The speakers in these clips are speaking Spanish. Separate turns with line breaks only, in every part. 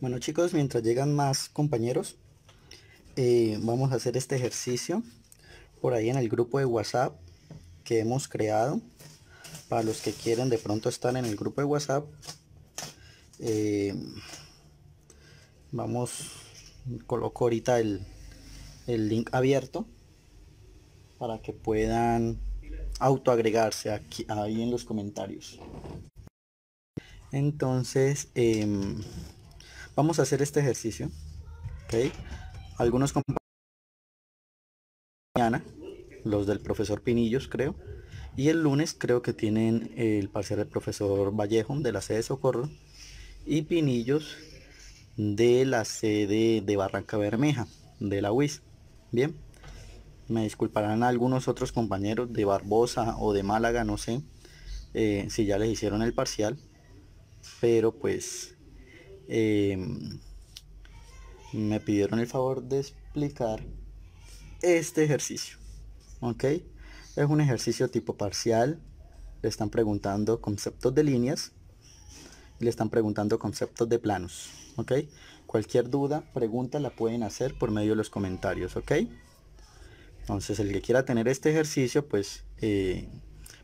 Bueno chicos, mientras llegan más compañeros, eh, vamos a hacer este ejercicio por ahí en el grupo de WhatsApp que hemos creado. Para los que quieren de pronto estar en el grupo de WhatsApp, eh, vamos, coloco ahorita el, link abierto para que puedan autoagregarse aquí ahí en los comentarios. Entonces, em, Vamos a hacer este ejercicio. Algunos compañeros mañana, los del profesor Pinillos, creo. Y el lunes creo que tienen el parcial del profesor Vallejo de la sede Socorro y Pinillos de la sede de Barranca Bermeja, de la UIS. Bien, me disculparán algunos otros compañeros de Barbosa o de Málaga, no sé, eh, si ya les hicieron el parcial, pero pues Em, me pidieron el favor de explicar este ejercicio. ¿Ok? Es un ejercicio tipo parcial. Le están preguntando conceptos de líneas. Le están preguntando conceptos de planos. ¿Ok? Cualquier duda, pregunta la pueden hacer por medio de los comentarios. ¿Ok? Entonces el que quiera tener este ejercicio, pues eh,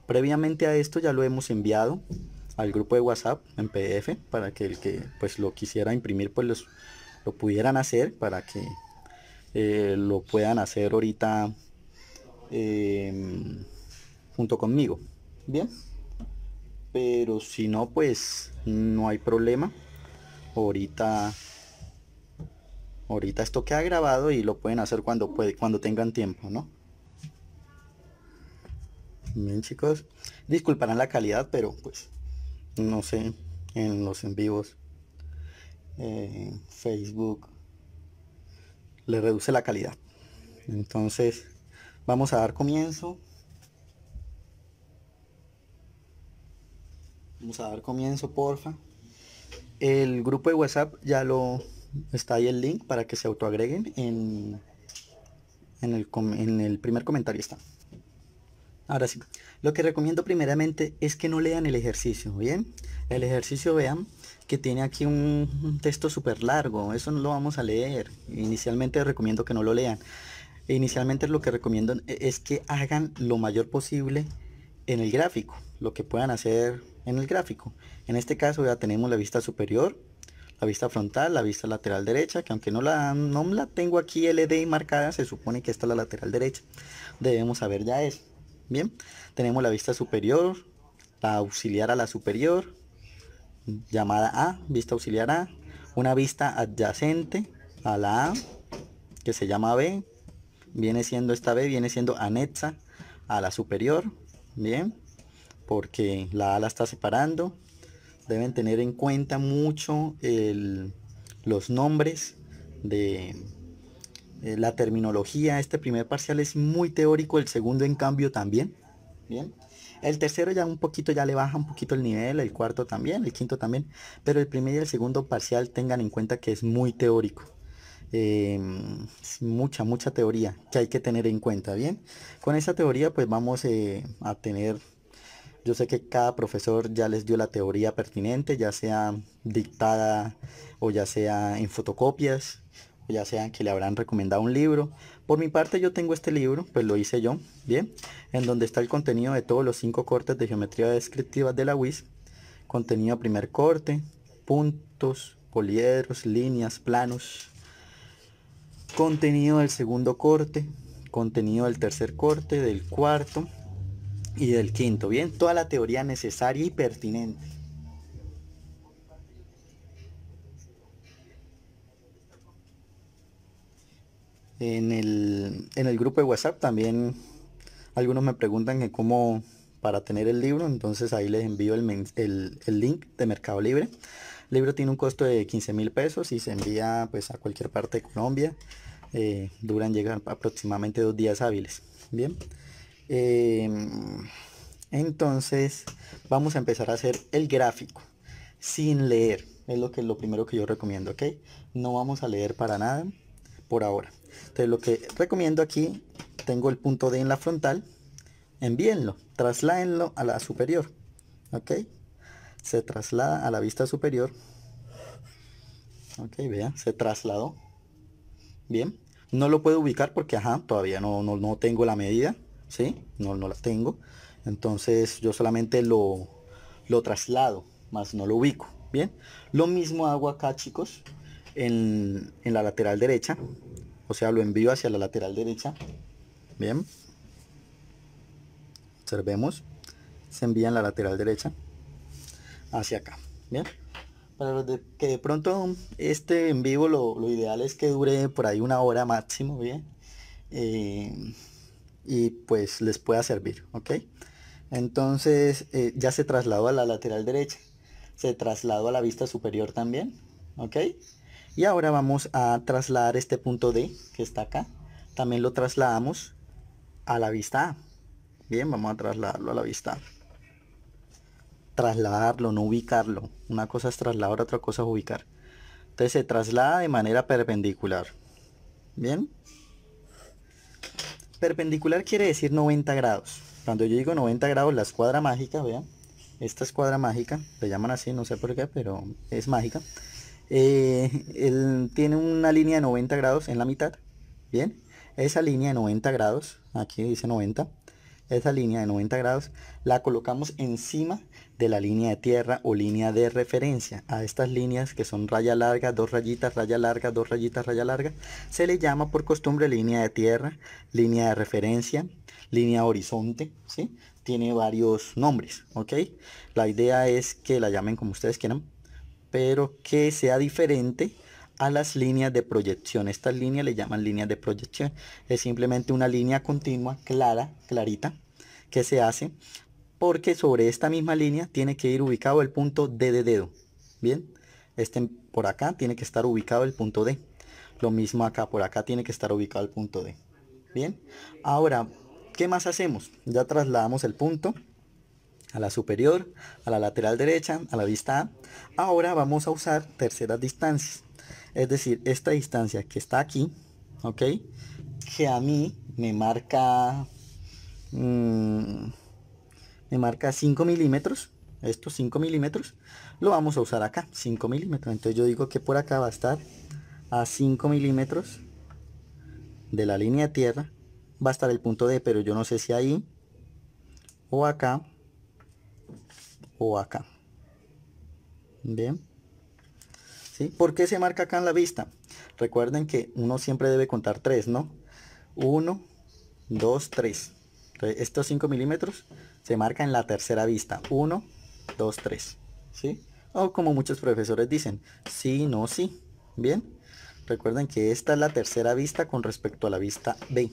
previamente a esto ya lo hemos enviado al grupo de WhatsApp en PDF para que el que pues lo quisiera imprimir pues los, lo pudieran hacer para que eh, lo puedan hacer ahorita em, junto conmigo bien pero si no pues no hay problema ahorita ahorita esto queda grabado y lo pueden hacer cuando puede, cuando tengan tiempo no bien chicos disculparán la calidad pero pues no sé, en los en vivos, eh, Facebook, le reduce la calidad. Entonces, vamos a dar comienzo. Vamos a dar comienzo, porfa. El grupo de WhatsApp ya lo está ahí el link para que se autoagreguen en, en, el, en el primer comentario está. Ahora sí. Lo que recomiendo primeramente es que no lean el ejercicio, ¿bien? El ejercicio vean que tiene aquí un texto súper largo, eso no lo vamos a leer. Inicialmente recomiendo que no lo lean. Inicialmente lo que recomiendo es que hagan lo mayor posible en el gráfico, lo que puedan hacer en el gráfico. En este caso ya tenemos la vista superior, la vista frontal, la vista lateral derecha, que aunque no la, tengo aquí LDI marcada, se supone que esta es la lateral derecha. Debemos saber ya eso. Bien, tenemos la vista superior, la auxiliar a la superior, llamada A, vista auxiliar A, una vista adyacente a la A, que se llama B, viene siendo esta B, viene siendo anexa a la superior, bien, porque la A la está separando. Deben tener en cuenta mucho los nombres de, eh, la terminología, este primer parcial es muy teórico, el segundo en cambio también. Bien. El tercero ya un poquito, ya le baja un poquito el nivel, el cuarto también, el quinto también, pero el primer y el segundo parcial tengan en cuenta que es muy teórico. Eh, mucha, mucha teoría que hay que tener en cuenta, ¿bien? Con esa teoría pues vamos eh, a tener, yo sé que cada profesor ya les dio la teoría pertinente, ya sea dictada o ya sea en fotocopias ya sean que le habrán recomendado un libro. Por mi parte yo tengo este libro, pues lo hice yo, bien, en donde está el contenido de todos los cinco cortes de geometría descriptiva de la WIS. Contenido primer corte, puntos, poliedros, líneas, planos. Contenido del segundo corte, contenido del tercer corte, del cuarto y del quinto. Bien, toda la teoría necesaria y pertinente. En el, grupo de WhatsApp también algunos me preguntan cómo para tener el libro, entonces ahí les envío el, link de Mercado Libre. El libro tiene un costo de 15 mil pesos y se envía pues a cualquier parte de Colombia. Eh, duran llegan aproximadamente dos días hábiles. Bien. Em, entonces vamos a empezar a hacer el gráfico sin leer. Es lo que lo primero que yo recomiendo, No vamos a leer para nada por ahora. Entonces lo que recomiendo aquí, tengo el punto D en la frontal, envíenlo, trasládenlo a la superior. ¿Ok? Se traslada a la vista superior. Ok, vean, se trasladó. Bien. No lo puedo ubicar porque, ajá, todavía no, no, tengo la medida. ¿Sí? No, no la tengo. Entonces yo solamente lo, lo traslado, más no lo ubico. Bien. Lo mismo hago acá, chicos, en, en la lateral derecha. O sea, lo envío hacia la lateral derecha. Bien. Observemos. Se envía en la lateral derecha. Hacia acá. Bien. Para los de, que de pronto este en vivo lo, ideal es que dure por ahí una hora máximo. Bien. Eh, y pues les pueda servir. Ok. Entonces eh, ya se trasladó a la lateral derecha. Se trasladó a la vista superior también. ¿ok? Y ahora vamos a trasladar este punto D que está acá. También lo trasladamos a la vista A. Bien, vamos a trasladarlo a la vista Trasladarlo, no ubicarlo. Una cosa es trasladar, otra cosa es ubicar. Entonces se traslada de manera perpendicular. Bien. Perpendicular quiere decir 90 grados. Cuando yo digo 90 grados, la escuadra mágica, vean. Esta escuadra mágica, le llaman así, no sé por qué, pero es mágica eh, tiene una línea de 90 grados en la mitad. Bien, esa línea de 90 grados, aquí dice 90, esa línea de 90 grados la colocamos encima de la línea de tierra o línea de referencia. A estas líneas que son raya larga, dos rayitas, raya larga, dos rayitas, raya larga, se le llama por costumbre línea de tierra, línea de referencia, línea horizonte, ¿sí? Tiene varios nombres, ¿ok? La idea es que la llamen como ustedes quieran, pero que sea diferente a las líneas de proyección. Estas líneas le llaman líneas de proyección. Es simplemente una línea continua, clara, clarita, que se hace porque sobre esta misma línea tiene que ir ubicado el punto D de dedo. Bien, este por acá tiene que estar ubicado el punto D. Lo mismo acá, por acá tiene que estar ubicado el punto D. Bien, ahora, ¿qué más hacemos? Ya trasladamos el punto a la superior, a la lateral derecha, a la vista A. Ahora vamos a usar terceras distancias. Es decir, esta distancia que está aquí, ¿ok? Que a mí me marca... Mm, me marca 5 milímetros. Estos 5 milímetros. Lo vamos a usar acá, 5 milímetros. Entonces yo digo que por acá va a estar a 5 milímetros de la línea de tierra. Va a estar el punto D, pero yo no sé si ahí o acá o acá. Bien. ¿Sí? ¿Por qué se marca acá en la vista? Recuerden que uno siempre debe contar tres ¿no? 1, 2, 3. estos 5 milímetros se marca en la tercera vista. 1, 2, 3. ¿Sí? O como muchos profesores dicen, sí, no, sí. Bien. Recuerden que esta es la tercera vista con respecto a la vista B.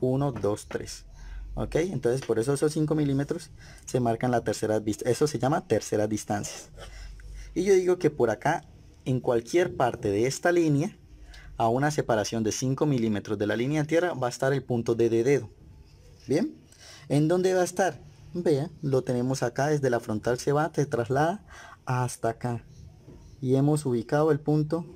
1, 2, 3 ok entonces por eso esos 5 milímetros se marcan la tercera vista eso se llama tercera distancia y yo digo que por acá en cualquier parte de esta línea a una separación de 5 milímetros de la línea tierra va a estar el punto D de dedo bien en dónde va a estar vean lo tenemos acá desde la frontal se va se traslada hasta acá y hemos ubicado el punto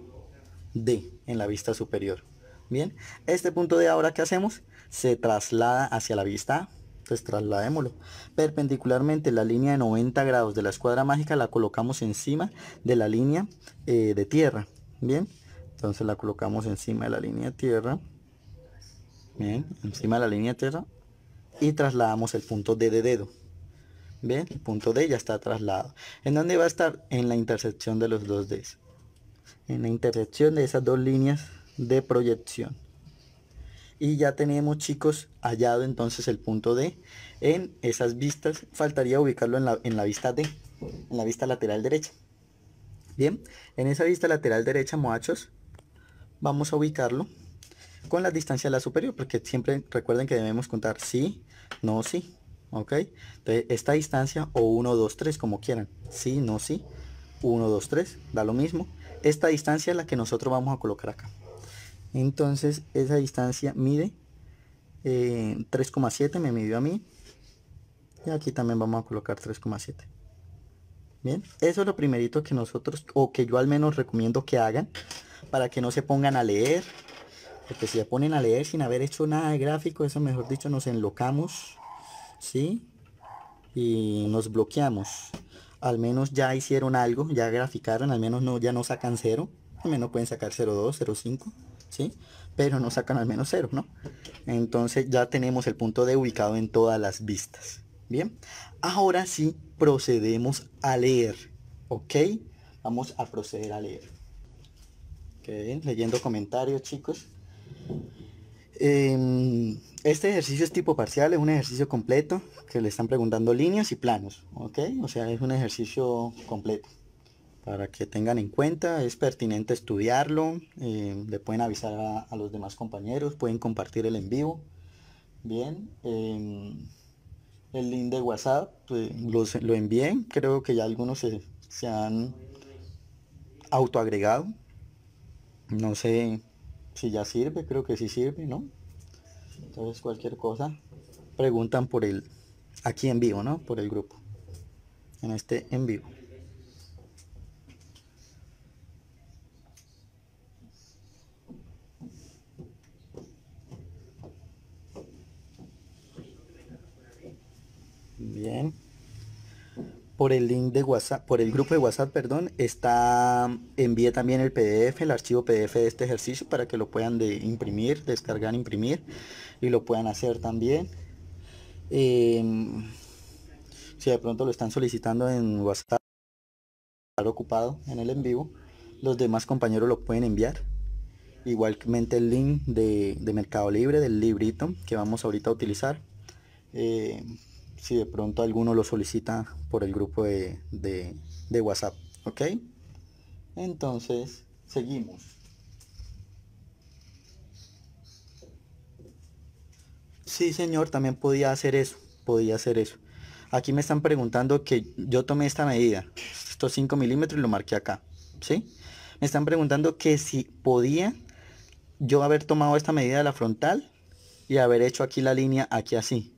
D en la vista superior bien este punto D ahora que hacemos se traslada hacia la vista Entonces pues trasladémoslo. Perpendicularmente la línea de 90 grados de la escuadra mágica la colocamos encima de la línea eh, de tierra. Bien, entonces la colocamos encima de la línea de tierra. Bien, encima de la línea de tierra. Y trasladamos el punto D de dedo. Bien, el punto D ya está trasladado. ¿En dónde va a estar? En la intersección de los dos Ds. En la intersección de esas dos líneas de proyección y ya tenemos chicos hallado entonces el punto D en esas vistas faltaría ubicarlo en la, vista D en la vista lateral derecha bien en esa vista lateral derecha muchachos vamos a ubicarlo con la distancia de la superior porque siempre recuerden que debemos contar sí no sí ok entonces esta distancia o 1 2 3 como quieran sí no sí 1 2 3 da lo mismo esta distancia es la que nosotros vamos a colocar acá entonces esa distancia mide 3,7, eh, me midió a mí. Y aquí también vamos a colocar 3,7. Bien, eso es lo primerito que nosotros, o que yo al menos recomiendo que hagan, para que no se pongan a leer. Porque si se ponen a leer sin haber hecho nada de gráfico, eso mejor dicho, nos enlocamos. ¿Sí? Y nos bloqueamos. Al menos ya hicieron algo, ya graficaron, al menos no, ya no sacan cero, Al menos pueden sacar 0.2, 0.5. Pero no sacan al menos cero, ¿no? Entonces ya tenemos el punto de ubicado en todas las vistas. Bien, ahora sí procedemos a leer, ¿ok? Vamos a proceder a leer. leyendo comentarios, chicos. Em, este ejercicio es tipo parcial, es un ejercicio completo que le están preguntando líneas y planos, ¿ok? O sea, es un ejercicio completo para que tengan en cuenta. Es pertinente estudiarlo, eh, le pueden avisar a, los demás compañeros, pueden compartir el en vivo. Bien, eh, el link de WhatsApp pues, lo envíen creo que ya algunos se, se han autoagregado. No sé si ya sirve, creo que sí sirve, ¿no? Entonces cualquier cosa, preguntan por el, aquí en vivo, ¿no? Por el grupo, en este en vivo. Bien. Por el link de WhatsApp, por el grupo de WhatsApp, perdón, está envié también el PDF, el archivo PDF de este ejercicio para que lo puedan de, imprimir, descargar, imprimir y lo puedan hacer también. Em, si de pronto lo están solicitando en WhatsApp ocupado en el en vivo, los demás compañeros lo pueden enviar. Igualmente el link de, de Mercado Libre, del librito que vamos ahorita a utilizar. Em, si de pronto alguno lo solicita por el grupo de, WhatsApp. ¿Ok? Entonces, seguimos. Sí, señor, también podía hacer eso. Podía hacer eso. Aquí me están preguntando que yo tomé esta medida, estos 5 milímetros, y lo marqué acá. ¿Sí? Me están preguntando que si podía yo haber tomado esta medida de la frontal y haber hecho aquí la línea, aquí así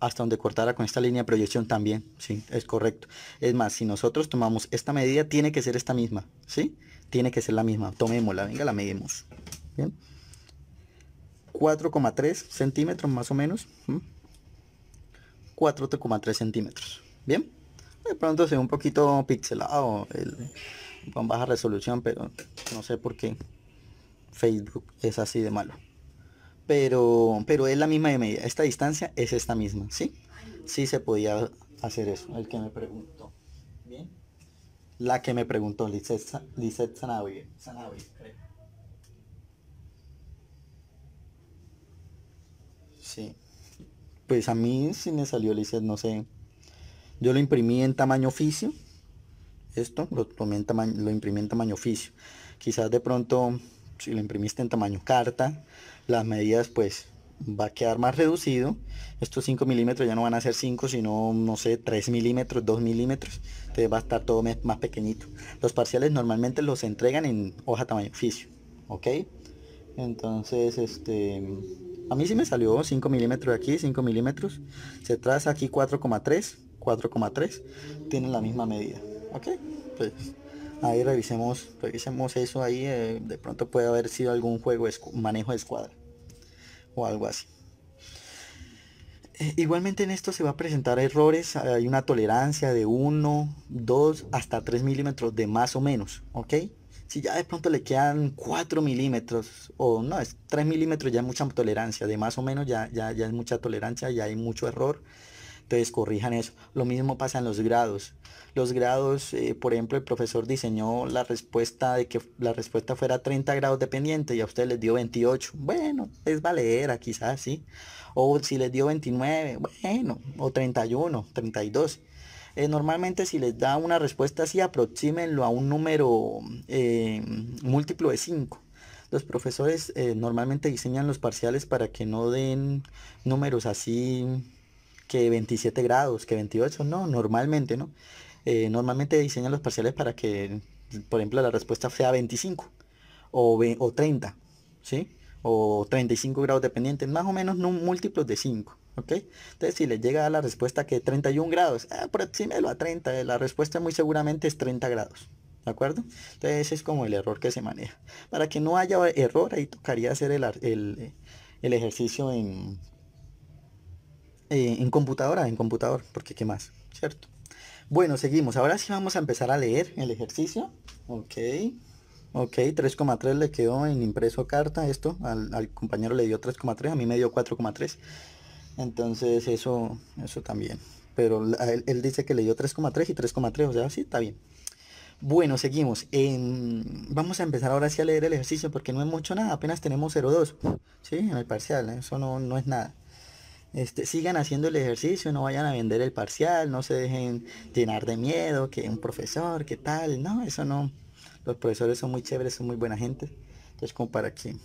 hasta donde cortara con esta línea de proyección también, sí, es correcto. Es más, si nosotros tomamos esta medida, tiene que ser esta misma, ¿sí? Tiene que ser la misma, tomémosla, venga, la medimos, ¿bien? 4,3 centímetros más o menos, 4,3 centímetros, ¿bien? De pronto se ve un poquito pixelado, con baja resolución, pero no sé por qué Facebook es así de malo pero, pero es la misma de medida. Esta distancia es esta misma, ¿sí? Sí se podía hacer eso, el que me preguntó. ¿Bien? La que me preguntó, Sanavi. Sanavi, Sí. Pues a mí sí me salió Lizette, no sé. Yo lo imprimí en tamaño oficio. Esto lo, tomé tamaño, lo imprimí en tamaño oficio. Quizás de pronto, si lo imprimiste en tamaño carta, las medidas pues va a quedar más reducido. Estos 5 milímetros ya no van a ser 5, sino, no sé, 3 milímetros, 2 milímetros. Entonces va a estar todo más pequeñito. Los parciales normalmente los entregan en hoja tamaño oficio. ¿Ok? Entonces, este... A mí sí me salió 5 milímetros aquí, 5 milímetros. Se traza aquí 4,3, 4,3. Tienen la misma medida. ¿Ok? Pues Ahí revisemos, revisemos eso ahí. Eh, de pronto puede haber sido algún juego, manejo de escuadra o algo así. Eh, igualmente en esto se va a presentar errores. Hay una tolerancia de 1, 2 hasta 3 milímetros de más o menos. ¿Ok? Si ya de pronto le quedan 4 milímetros o no, es 3 milímetros ya es mucha tolerancia. De más o menos ya, ya, ya es mucha tolerancia, ya hay mucho error. Entonces corrijan eso. Lo mismo pasa en los grados. Los grados, eh, por ejemplo, el profesor diseñó la respuesta de que la respuesta fuera 30 grados dependiente y a usted les dio 28. Bueno, es valera quizás, sí. O si les dio 29, bueno, o 31, 32. Eh, normalmente si les da una respuesta así, aproxímenlo a un número eh, múltiplo de 5 los profesores normalmente diseñan los parciales para que no den números así que 27 grados, que 28, no, normalmente, ¿no? Eh, normalmente diseñan los parciales para que, por ejemplo, la respuesta sea 25 o, o 30, ¿sí? O 35 grados dependientes, más o menos no múltiplos de 5. ¿ok? Entonces, si les llega la respuesta que 31 grados, ah, eh, a 30, la respuesta muy seguramente es 30 grados, ¿de acuerdo? Entonces, ese es como el error que se maneja. Para que no haya error, ahí tocaría hacer el ejercicio en, eh, en computadora, en computador, porque qué más, ¿cierto? Bueno, seguimos. Ahora sí vamos a empezar a leer el ejercicio. Ok. Ok, 3,3 le quedó en impreso carta esto. Al, compañero le dio 3,3, a mí me dio 4,3. Entonces eso, eso también. Pero él, dice que le dio 3,3 y 3,3, o sea, sí, está bien. Bueno, seguimos. en vamos a empezar ahora sí a leer el ejercicio porque no es mucho nada, apenas tenemos 0,2, ¿sí? En el parcial, ¿eh? eso no, no es nada. Este, sigan haciendo el ejercicio, no vayan a vender el parcial, no se dejen llenar de miedo, que un profesor, que tal, no, eso no. Los profesores son muy chéveres, son muy buena gente. es como para que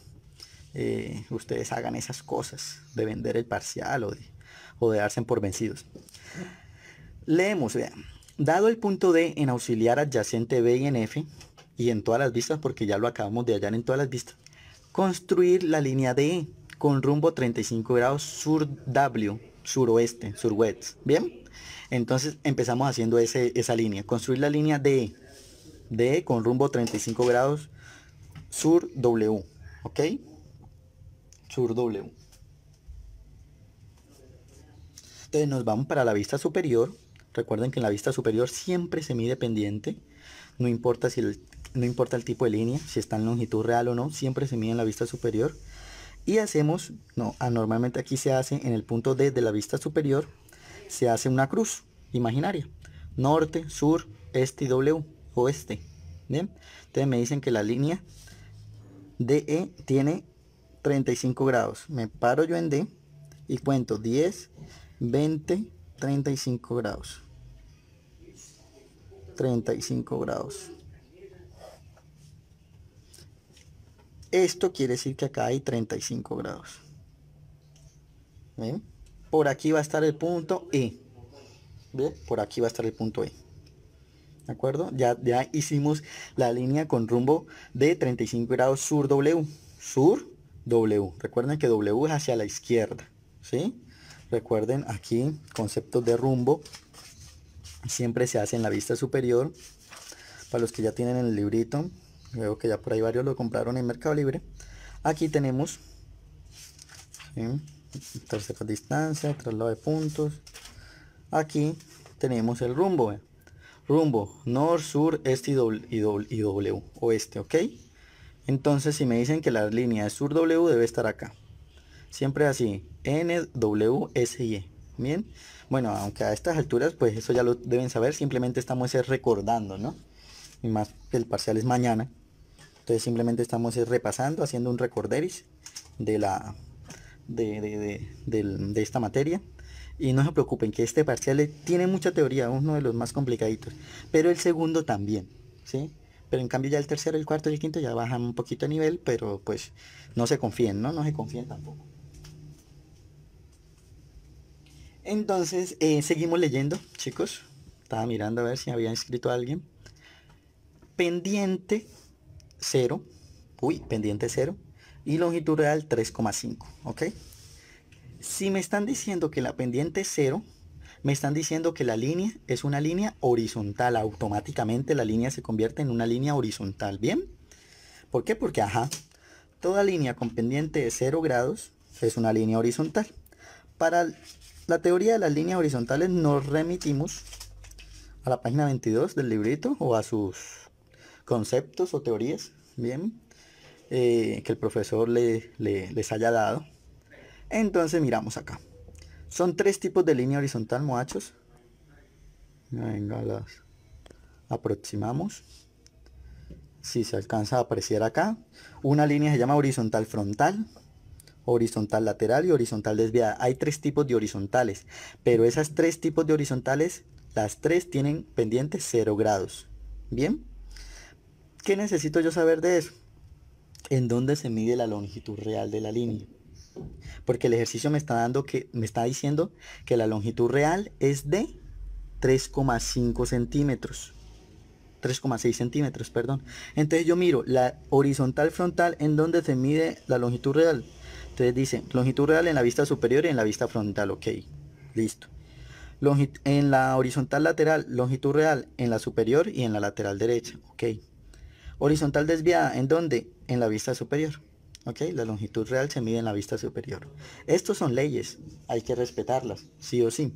eh, ustedes hagan esas cosas de vender el parcial o de, o de darse por vencidos. Leemos, vean. Dado el punto D en auxiliar adyacente B y en F, y en todas las vistas, porque ya lo acabamos de hallar en todas las vistas, construir la línea D con rumbo 35 grados sur W, suroeste, sur surwest. ¿Bien? Entonces empezamos haciendo esa línea. Construir la línea DE. DE con rumbo 35 grados sur W. ¿Ok? Sur W. Entonces nos vamos para la vista superior. Recuerden que en la vista superior siempre se mide pendiente. No importa, si no importa el tipo de línea, si está en longitud real o no, siempre se mide en la vista superior y hacemos, no, ah, normalmente aquí se hace en el punto D de la vista superior, se hace una cruz imaginaria, norte, sur, este y W, oeste, ¿bien? Entonces me dicen que la línea DE tiene 35 grados, me paro yo en D y cuento 10, 20, 35 grados, 35 grados. Esto quiere decir que acá hay 35 grados. Por aquí va a estar el punto E. Por aquí va a estar el punto E. ¿De acuerdo? Ya, ya hicimos la línea con rumbo de 35 grados sur W. Sur W. Recuerden que W es hacia la izquierda. ¿Sí? Recuerden aquí conceptos de rumbo. Siempre se hace en la vista superior. Para los que ya tienen el librito, Veo que ya por ahí varios lo compraron en Mercado Libre. Aquí tenemos tercera distancia, traslado de puntos. Aquí tenemos el rumbo. Rumbo, norte, sur, este y doble, y, doble, w, oeste, ¿ok? Entonces si me dicen que la línea de sur W debe estar acá. Siempre así, N, W, S, Y. E, Bien, bueno, aunque a estas alturas, pues eso ya lo deben saber, simplemente estamos recordando, ¿no? Y más, el parcial es mañana. Entonces simplemente estamos eh, repasando, haciendo un recorderis de, la, de, esta materia. Y no se preocupen que este parcial tiene mucha teoría, uno de los más complicaditos. Pero el segundo también, ¿sí? Pero en cambio ya el tercero, el cuarto y el quinto ya bajan un poquito de nivel, pero pues no se confíen, ¿no? No se confíen tampoco. Entonces, eh, seguimos leyendo, chicos. Estaba mirando a ver si había escrito a alguien. Pendiente 0, uy, pendiente 0, y longitud real 3,5, ¿ok? Si me están diciendo que la pendiente es 0, me están diciendo que la línea es una línea horizontal, automáticamente la línea se convierte en una línea horizontal, ¿bien? ¿Por qué? Porque, ajá, toda línea con pendiente de 0 grados es una línea horizontal. Para la teoría de las líneas horizontales nos remitimos a la página 22 del librito o a sus conceptos o teorías, bien, eh, que el profesor les haya dado. Entonces miramos acá. Son tres tipos de línea horizontal, muchachos. Venga, las aproximamos. Si se alcanza a apreciar acá. Una línea se llama horizontal frontal, horizontal lateral y horizontal desviada. Hay tres tipos de horizontales, pero esas tres tipos de horizontales, las tres tienen pendientes 0 grados. ¿Bien? ¿Qué necesito yo saber de eso? ¿En dónde se mide la longitud real de la línea? Porque el ejercicio me está dando que me está diciendo que la longitud real es de 3,5 centímetros. 3,6 centímetros, perdón. Entonces yo miro la horizontal frontal en donde se mide la longitud real. Entonces dice longitud real en la vista superior y en la vista frontal. Ok, listo. en la horizontal lateral, longitud real en la superior y en la lateral derecha. Ok. Horizontal desviada, ¿en dónde? En la vista superior. La longitud real se mide en la vista superior. Estos son leyes, hay que respetarlas, sí o sí.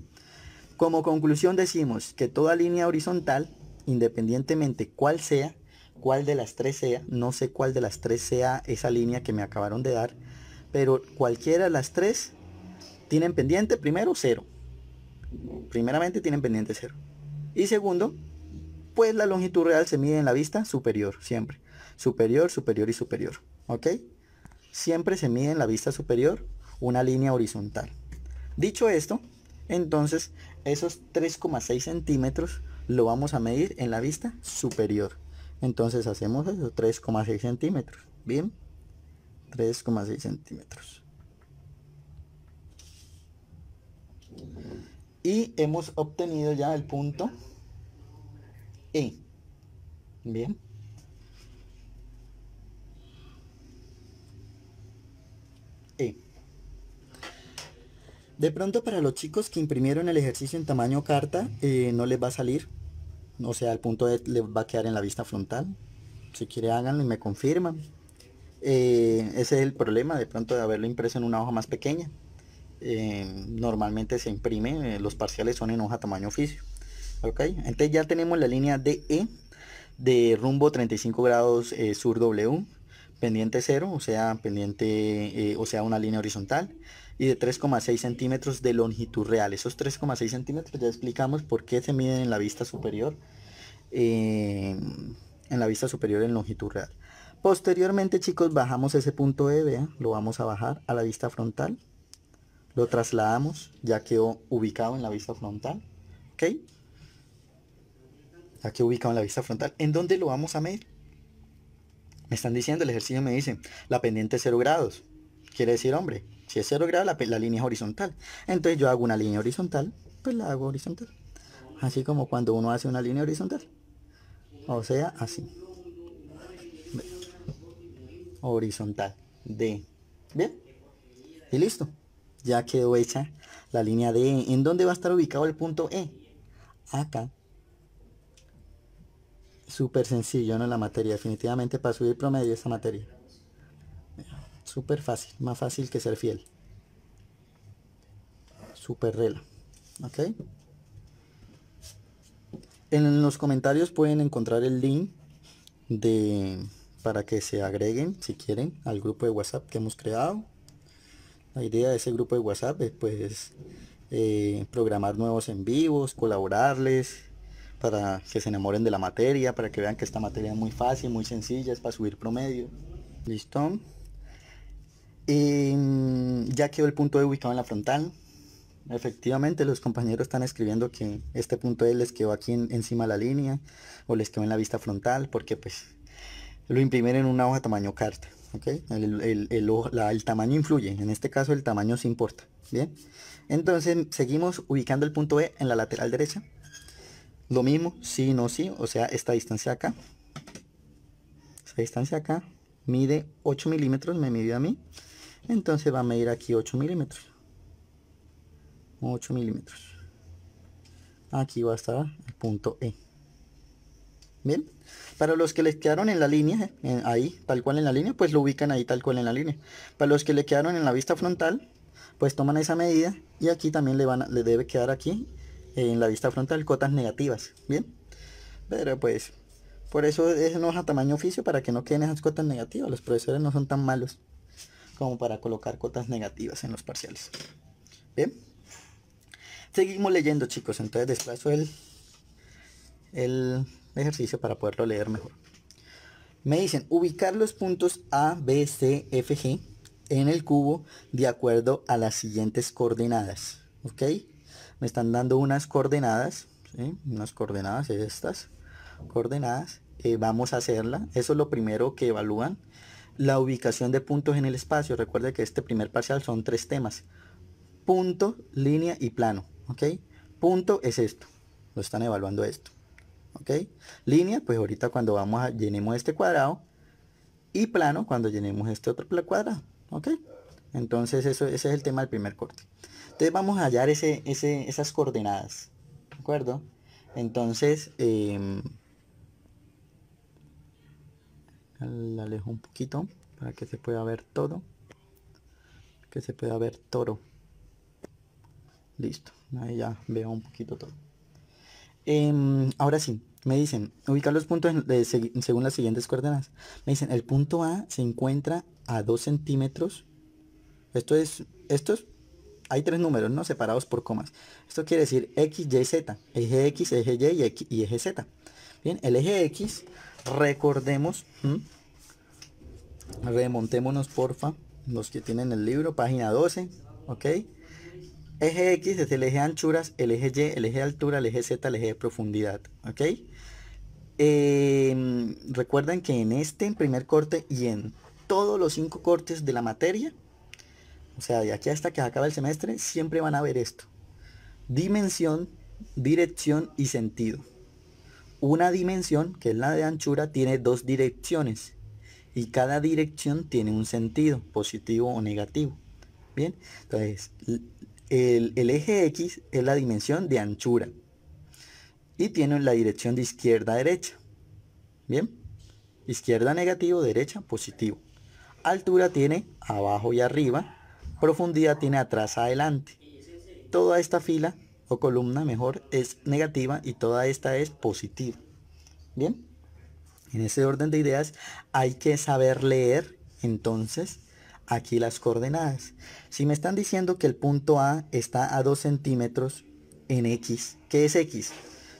Como conclusión decimos que toda línea horizontal, independientemente cuál sea, cuál de las tres sea, no sé cuál de las tres sea esa línea que me acabaron de dar, pero cualquiera de las tres tienen pendiente primero cero. Primeramente tienen pendiente cero. Y segundo, pues la longitud real se mide en la vista superior, siempre. Superior, superior y superior. ¿Ok? Siempre se mide en la vista superior una línea horizontal. Dicho esto, entonces esos 3,6 centímetros lo vamos a medir en la vista superior. Entonces hacemos eso, 3,6 centímetros. Bien, 3,6 centímetros. Y hemos obtenido ya el punto e. Bien. E. De pronto para los chicos que imprimieron el ejercicio en tamaño carta, eh, no les va a salir. O sea, el punto de les va a quedar en la vista frontal. Si quiere háganlo y me confirman. Eh, ese es el problema de pronto de haberlo impreso en una hoja más pequeña. Eh, normalmente se imprime, los parciales son en hoja tamaño oficio. Ok, entonces ya tenemos la línea DE de rumbo 35 grados eh, sur W, pendiente 0, o sea, pendiente, eh, o sea, una línea horizontal y de 3,6 centímetros de longitud real. Esos 3,6 centímetros ya explicamos por qué se miden en la vista superior, eh, en la vista superior en longitud real. Posteriormente, chicos, bajamos ese punto E, vean, lo vamos a bajar a la vista frontal, lo trasladamos, ya quedó ubicado en la vista frontal, ¿ok? aquí ubicado en la vista frontal. ¿En dónde lo vamos a medir? Me están diciendo, el ejercicio me dice, la pendiente es 0 grados. Quiere decir, hombre, si es 0 grados, la, línea es horizontal. Entonces yo hago una línea horizontal, pues la hago horizontal. Así como cuando uno hace una línea horizontal. O sea, así. Horizontal. D. Bien. Y listo. Ya quedó hecha la línea D. E. ¿En dónde va a estar ubicado el punto E? Acá. Súper sencillo, ¿no? La materia, definitivamente para subir promedio esta materia. Súper fácil, más fácil que ser fiel. Súper rela. ¿Ok? En los comentarios pueden encontrar el link de para que se agreguen si quieren al grupo de WhatsApp que hemos creado. La idea de ese grupo de WhatsApp es pues eh, programar nuevos en vivos, colaborarles, para que se enamoren de la materia, para que vean que esta materia es muy fácil, muy sencilla, es para subir promedio. Listo. Y mm, ya quedó el punto E ubicado en la frontal. Efectivamente, los compañeros están escribiendo que este punto E les quedó aquí encima de la línea o les quedó en la vista frontal porque pues lo imprimen en una hoja tamaño carta. El, tamaño influye, en este caso el tamaño se importa. Bien, entonces seguimos ubicando el punto E en la lateral derecha. Lo mismo, sí, no, sí. O sea, esta distancia acá. Esta distancia acá mide 8 milímetros, me midió a mí. Entonces va a medir aquí 8 milímetros. 8 milímetros. Aquí va a estar el punto E. Bien. Para los que les quedaron en la línea, en, ahí, tal cual en la línea, pues lo ubican ahí tal cual en la línea. Para los que le quedaron en la vista frontal, pues toman esa medida y aquí también le, van le debe quedar aquí en la vista frontal cotas negativas, ¿bien? Pero pues, por eso es no tamaño oficio para que no queden esas cotas negativas. Los profesores no son tan malos como para colocar cotas negativas en los parciales. Bien. Seguimos leyendo, chicos. Entonces desplazo el, el ejercicio para poderlo leer mejor. Me dicen ubicar los puntos A, B, C, F, G en el cubo de acuerdo a las siguientes coordenadas. ¿Ok? me están dando unas coordenadas, ¿sí? unas coordenadas, estas coordenadas, eh, vamos a hacerla, eso es lo primero que evalúan, la ubicación de puntos en el espacio, recuerde que este primer parcial son tres temas, punto, línea y plano, ¿ok? Punto es esto, lo están evaluando esto, ¿ok? Línea, pues ahorita cuando vamos a, llenemos este cuadrado, y plano cuando llenemos este otro cuadrado, ¿ok? Entonces eso, ese es el tema del primer corte. Entonces vamos a hallar ese, esas coordenadas. ¿De acuerdo? Entonces, em, la alejo un poquito para que se pueda ver todo. Que se pueda ver todo. Listo. Ahí ya veo un poquito todo. Em, ahora sí, me dicen, ubicar los puntos según las siguientes coordenadas. Me dicen, el punto A se encuentra a 2 centímetros. Esto es, esto es hay tres números, ¿no? Separados por comas. Esto quiere decir X, Y, Z. Eje X, eje Y y, eje, Z. Bien, el eje X, recordemos, remontémonos porfa, los que tienen el libro, página 12, ¿ok? Eje X es el eje anchuras, el eje Y, el eje altura, el eje Z, el eje profundidad, ¿ok? Em, recuerden que en este primer corte y en todos los cinco cortes de la materia, o sea, de aquí hasta que acabe el semestre siempre van a ver esto. Dimensión, dirección y sentido. Una dimensión, que es la de anchura, tiene dos direcciones y cada dirección tiene un sentido, positivo o negativo. Bien, entonces el, el eje X es la dimensión de anchura y tiene la dirección de izquierda a derecha. Bien, izquierda negativo, derecha positivo. Altura tiene abajo y arriba profundidad tiene atrás adelante. Toda esta fila o columna mejor es negativa y toda esta es positiva. Bien, en ese orden de ideas hay que saber leer entonces aquí las coordenadas. Si me están diciendo que el punto A está a 2 centímetros en X, ¿qué es X?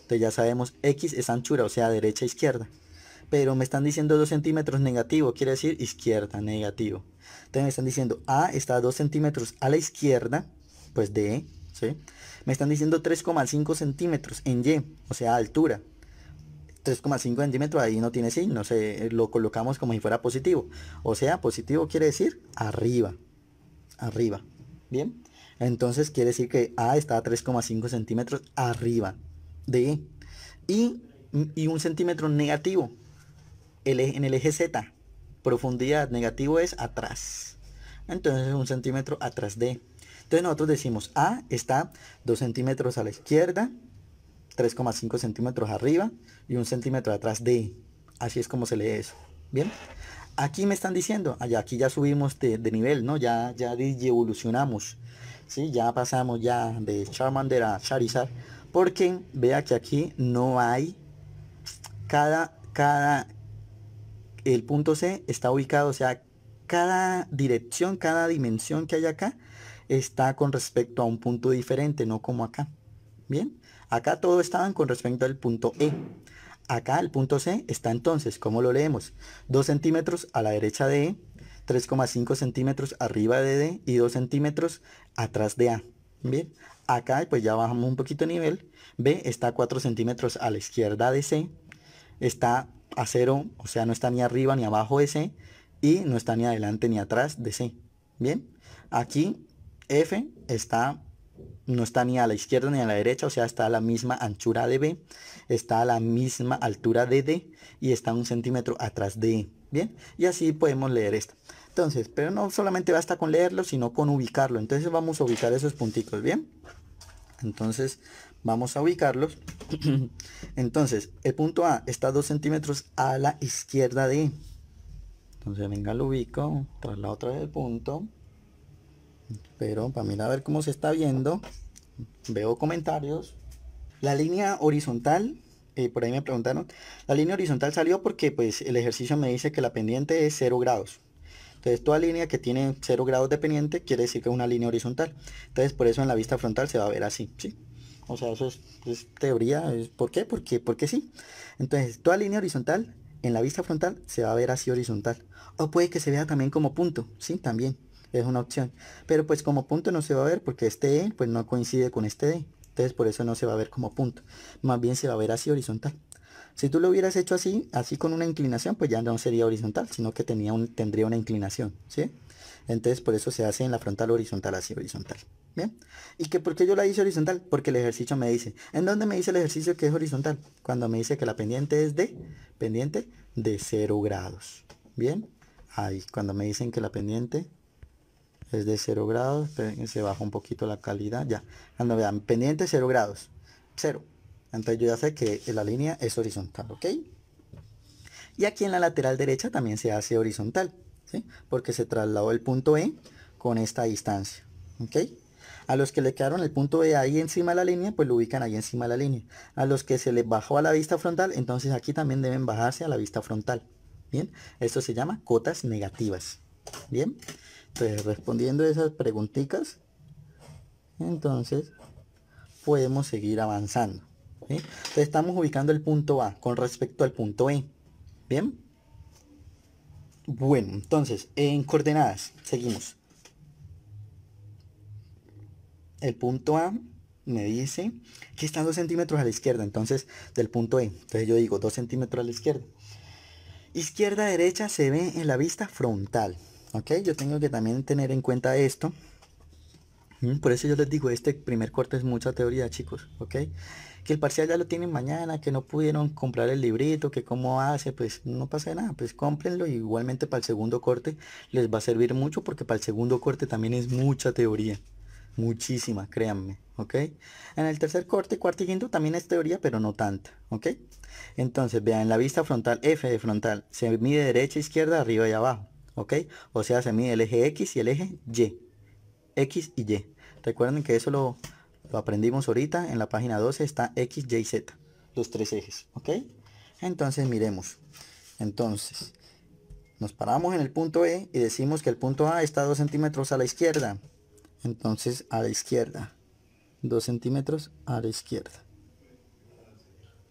Entonces ya sabemos X es anchura, o sea derecha e izquierda pero me están diciendo 2 centímetros negativo, quiere decir izquierda, negativo. Entonces me están diciendo A está 2 centímetros a la izquierda, pues de ¿sí? Me están diciendo 3,5 centímetros en Y, o sea, altura. 3,5 centímetros ahí no tiene signo, eh, lo colocamos como si fuera positivo. O sea, positivo quiere decir arriba, arriba, ¿bien? Entonces quiere decir que A está a 3,5 centímetros arriba de e y un centímetro negativo, e, en el eje Z, profundidad negativo es atrás. Entonces un centímetro atrás de. Entonces nosotros decimos A está 2 centímetros a la izquierda, 3,5 centímetros arriba y un centímetro atrás de. Así es como se lee eso. Bien. Aquí me están diciendo, allá aquí ya subimos de, nivel, ¿no? Ya, ya evolucionamos. ¿sí? Ya pasamos ya de Charmander a Charizard. Porque vea que aquí no hay cada, cada, el punto C está ubicado, o sea, cada dirección, cada dimensión que hay acá está con respecto a un punto diferente, no como acá. Bien, acá todo estaban con respecto al punto E. Acá el punto C está entonces, ¿cómo lo leemos? 2 centímetros a la derecha de E, 3,5 centímetros arriba de D y 2 centímetros atrás de A. Bien, acá pues ya bajamos un poquito de nivel. B está 4 centímetros a la izquierda de C, está a cero, o sea, no está ni arriba ni abajo de C y no está ni adelante ni atrás de C. Bien, aquí F está, no está ni a la izquierda ni a la derecha, o sea, está a la misma anchura de B, está a la misma altura de D y está un centímetro atrás de E. Bien, y así podemos leer esto. Entonces, pero no solamente basta con leerlo, sino con ubicarlo. Entonces vamos a ubicar esos puntitos ¿bien? Entonces Vamos a ubicarlos. Entonces, el punto A está 2 centímetros a la izquierda de Entonces, venga, lo ubico. Tras la otra del punto. Pero para mirar a ver cómo se está viendo. Veo comentarios. La línea horizontal eh, por ahí me preguntaron, la línea horizontal salió porque pues el ejercicio me dice que la pendiente es 0 grados. Entonces toda línea que tiene 0 grados de pendiente quiere decir que es una línea horizontal. Entonces por eso en la vista frontal se va a ver así, ¿sí? O sea, eso es, teoría. ¿Por qué? Porque, porque sí. Entonces, toda línea horizontal en la vista frontal se va a ver así horizontal. O puede que se vea también como punto. Sí, también. Es una opción. Pero pues como punto no se va a ver porque este E pues no coincide con este D. Entonces por eso no se va a ver como punto. Más bien se va a ver así horizontal. Si tú lo hubieras hecho así, así con una inclinación, pues ya no sería horizontal, sino que tenía un, tendría una inclinación. ¿sí? Entonces por eso se hace en la frontal horizontal así horizontal. ¿Bien? ¿Y que porque yo la hice horizontal? Porque el ejercicio me dice. ¿En dónde me dice el ejercicio que es horizontal? Cuando me dice que la pendiente es de, pendiente de 0 grados. ¿Bien? Ahí, cuando me dicen que la pendiente es de 0 grados, se baja un poquito la calidad, ya. Cuando vean, pendiente 0 grados, cero Entonces yo ya sé que la línea es horizontal, ¿ok? Y aquí en la lateral derecha también se hace horizontal, ¿sí? Porque se trasladó el punto E con esta distancia, ¿ok? A los que le quedaron el punto B ahí encima de la línea, pues lo ubican ahí encima de la línea. A los que se les bajó a la vista frontal, entonces aquí también deben bajarse a la vista frontal. Bien, esto se llama cotas negativas. Bien, entonces respondiendo esas preguntitas, entonces podemos seguir avanzando. Entonces estamos ubicando el punto A con respecto al punto E. Bien. Bueno, entonces, en coordenadas, seguimos el punto A me dice que está 2 centímetros a la izquierda, entonces del punto E. Entonces yo digo 2 centímetros a la izquierda. Izquierda, derecha se ve en la vista frontal. Ok, yo tengo que también tener en cuenta esto. Mm, por eso yo les digo, este primer corte es mucha teoría, chicos, ¿ok? Que el parcial ya lo tienen mañana, que no pudieron comprar el librito, que cómo hace, pues no pasa nada, pues cómprenlo. igualmente para el segundo corte les va a servir mucho porque para el segundo corte también es mucha teoría muchísima créanme, ¿ok? En el tercer corte, cuarto y también es teoría, pero no tanta, ¿ok? Entonces, vean, la vista frontal F de frontal se mide derecha, izquierda, arriba y abajo, ¿ok? O sea, se mide el eje X y el eje Y. X y Y. Recuerden que eso lo, aprendimos ahorita, en la página 12 está X, Y y Z, los tres ejes, ¿ok? Entonces, miremos. Entonces, nos paramos en el punto E y decimos que el punto A está 2 centímetros a la izquierda entonces a la izquierda 2 centímetros a la izquierda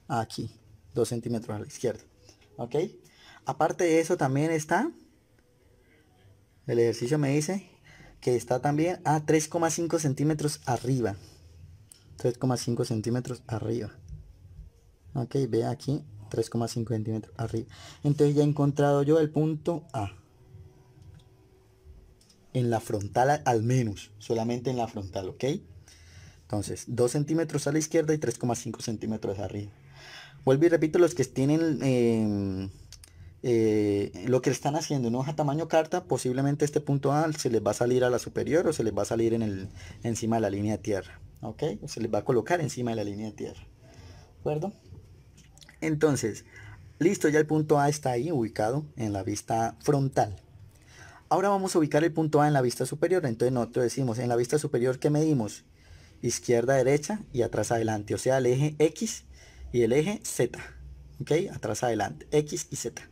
aquí dos centímetros a la izquierda ok aparte de eso también está el ejercicio me dice que está también a 3,5 centímetros arriba 3,5 centímetros arriba ok ve aquí 3,5 centímetros arriba entonces ya he encontrado yo el punto A en la frontal al menos, solamente en la frontal, ¿ok? Entonces, 2 centímetros a la izquierda y 3,5 centímetros arriba. Vuelvo y repito, los que tienen eh, eh, lo que están haciendo en hoja tamaño carta, posiblemente este punto A se les va a salir a la superior o se les va a salir en el, encima de la línea de tierra, ¿ok? se les va a colocar encima de la línea de tierra, ¿de acuerdo? Entonces, listo, ya el punto A está ahí ubicado en la vista frontal. Ahora vamos a ubicar el punto A en la vista superior. Entonces nosotros decimos, en la vista superior, que medimos? Izquierda, derecha y atrás, adelante. O sea, el eje X y el eje Z. ¿Ok? Atrás, adelante. X y Z.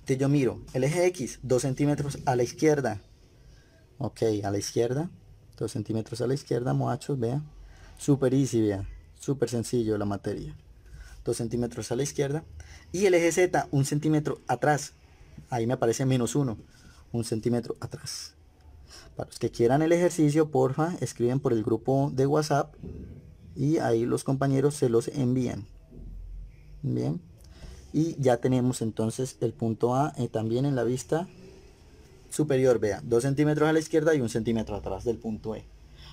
Entonces yo miro el eje X, 2 centímetros a la izquierda. Ok, a la izquierda. Dos centímetros a la izquierda, muchachos, vea. Super easy, vea. Súper sencillo la materia. 2 centímetros a la izquierda. Y el eje Z, Un centímetro atrás. Ahí me aparece menos 1 un centímetro atrás. Para los que quieran el ejercicio, porfa, escriben por el grupo de WhatsApp y ahí los compañeros se los envían. Bien. Y ya tenemos entonces el punto A eh, también en la vista superior, vea, dos centímetros a la izquierda y un centímetro atrás del punto E.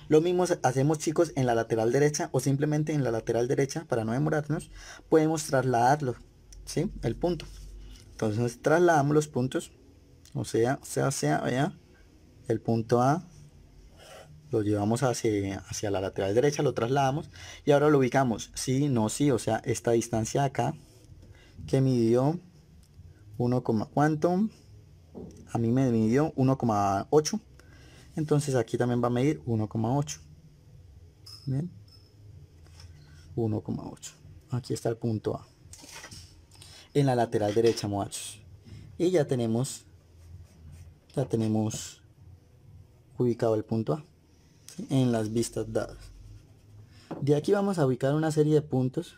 Lo mismo hacemos chicos en la lateral derecha o simplemente en la lateral derecha para no demorarnos. Podemos trasladarlo, ¿sí? El punto. Entonces trasladamos los puntos o sea, sea, sea, vea, el punto A, lo llevamos hacia, hacia la lateral derecha, lo trasladamos y ahora lo ubicamos, sí, no, sí, o sea, esta distancia acá que midió 1, cuánto, a mí me midió 1,8, entonces aquí también va a medir 1,8, 1,8, aquí está el punto A, en la lateral derecha, muchachos, y ya tenemos tenemos ubicado el punto A en las vistas dadas. De aquí vamos a ubicar una serie de puntos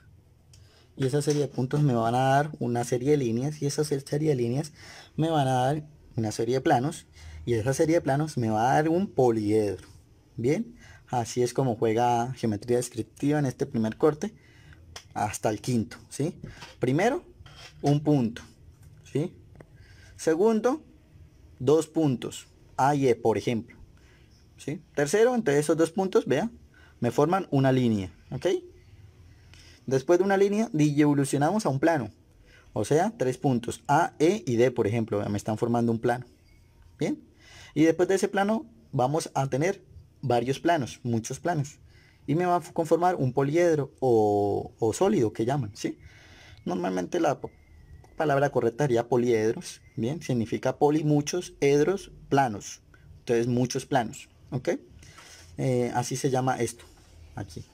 y esa serie de puntos me van a dar una serie de líneas y esa serie de líneas me van a dar una serie de planos y esa serie de planos me va a dar un poliedro. Bien, así es como juega geometría descriptiva en este primer corte hasta el quinto, ¿sí? Primero, un punto, ¿sí? Segundo, dos puntos, A y E, por ejemplo. ¿Sí? Tercero, entre esos dos puntos, vea, me forman una línea, Después de una línea, evolucionamos a un plano. O sea, tres puntos, A, E y D, por ejemplo, me están formando un plano. ¿Bien? Y después de ese plano, vamos a tener varios planos, muchos planos. Y me va a conformar un poliedro o, sólido, que llaman, ¿sí? Normalmente la palabra correcta sería poliedros, bien, significa poli muchos, edros planos, entonces muchos planos, ¿ok? Eh, así se llama esto, aquí.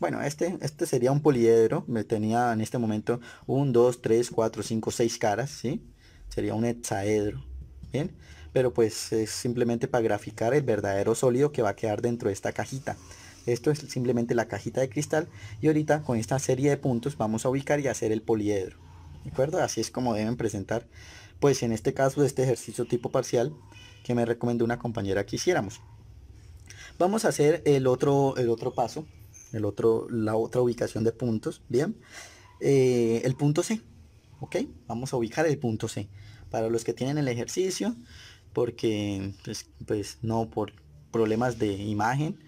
Bueno, este, este sería un poliedro, me tenía en este momento un, dos, tres, cuatro, cinco, seis caras, ¿sí? Sería un hexaedro, ¿bien? Pero pues es simplemente para graficar el verdadero sólido que va a quedar dentro de esta cajita. Esto es simplemente la cajita de cristal y ahorita con esta serie de puntos vamos a ubicar y hacer el poliedro. ¿De acuerdo? Así es como deben presentar, pues en este caso, este ejercicio tipo parcial que me recomendó una compañera que hiciéramos. Vamos a hacer el otro, el otro paso, el otro, la otra ubicación de puntos, ¿bien? Eh, el punto C, ¿ok? Vamos a ubicar el punto C. Para los que tienen el ejercicio, porque pues, pues no por problemas de imagen,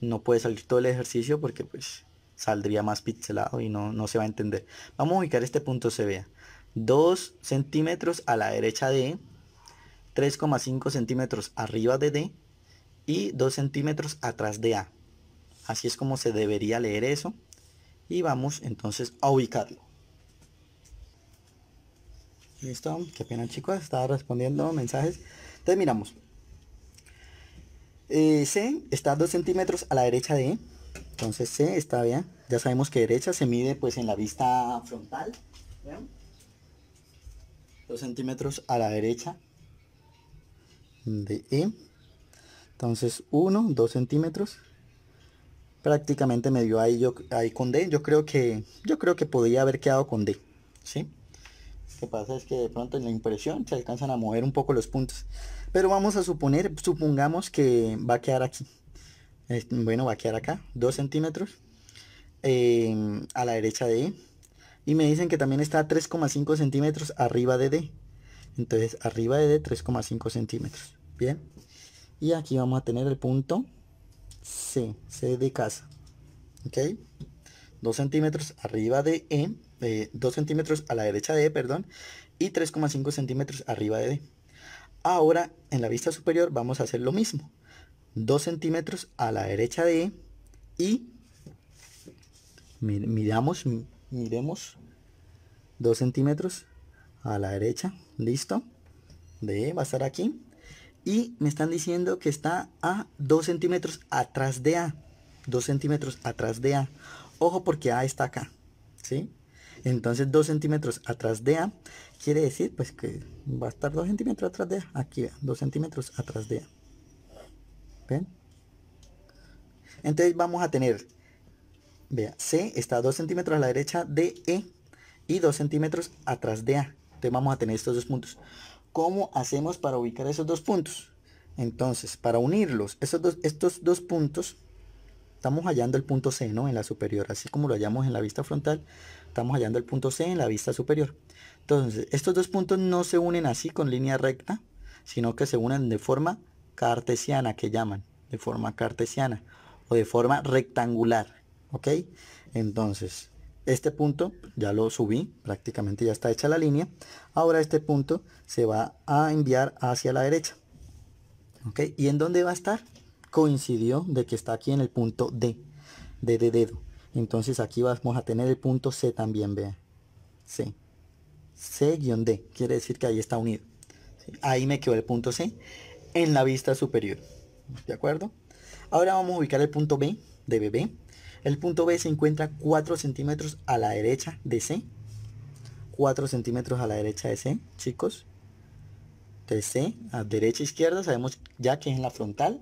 no puede salir todo el ejercicio porque pues saldría más pixelado y no, se va a entender. Vamos a ubicar este punto se vea. 2 centímetros a la derecha de 3,5 centímetros arriba de D y 2 centímetros atrás de A. Así es como se debería leer eso. Y vamos entonces a ubicarlo. Listo, qué pena chicos, estaba respondiendo mensajes. Entonces miramos. Eh, C está 2 centímetros a la derecha de E entonces C está bien. Ya sabemos que derecha se mide pues en la vista frontal. Dos centímetros a la derecha de E. Entonces 1, 2 centímetros. Prácticamente me dio ahí, yo, ahí con D. Yo creo que yo creo que podría haber quedado con D. ¿sí? Lo que pasa es que de pronto en la impresión se alcanzan a mover un poco los puntos. Pero vamos a suponer, supongamos que va a quedar aquí bueno, va a quedar acá, 2 centímetros, em, a la derecha de E. Y me dicen que también está 3,5 centímetros arriba de D. Entonces, arriba de D, 3,5 centímetros. Bien. Y aquí vamos a tener el punto C, C de casa. ¿Ok? 2 centímetros arriba de E, 2 eh, centímetros a la derecha de E, perdón, y 3,5 centímetros arriba de D. Ahora, en la vista superior, vamos a hacer lo mismo. 2 centímetros a la derecha de E y miramos, miremos 2 centímetros a la derecha, listo, de e, va a estar aquí y me están diciendo que está a 2 centímetros atrás de A, 2 centímetros atrás de A, ojo porque A está acá, ¿sí? Entonces 2 centímetros atrás de A quiere decir pues que va a estar 2 centímetros atrás de A, aquí 2 centímetros atrás de A. Entonces vamos a tener, vea, C está 2 centímetros a la derecha de E y 2 centímetros atrás de A. Entonces vamos a tener estos dos puntos. ¿Cómo hacemos para ubicar esos dos puntos? Entonces, para unirlos, esos estos dos puntos, estamos hallando el punto C, En la superior, así como lo hallamos en la vista frontal, estamos hallando el punto C en la vista superior. Entonces, estos dos puntos no se unen así con línea recta, sino que se unen de forma cartesiana que llaman, de forma cartesiana o de forma rectangular, ¿ok? Entonces, este punto ya lo subí, prácticamente ya está hecha la línea. Ahora este punto se va a enviar hacia la derecha, ¿ok? ¿Y en dónde va a estar? Coincidió de que está aquí en el punto D, de dedo. Entonces aquí vamos a tener el punto C también, vean. C. C-D. Quiere decir que ahí está unido. Ahí me quedó el punto C en la vista superior. ¿De acuerdo? Ahora vamos a ubicar el punto B de BB. El punto B se encuentra 4 centímetros a la derecha de C. 4 centímetros a la derecha de C, chicos. De C a derecha e izquierda, sabemos ya que es en la frontal.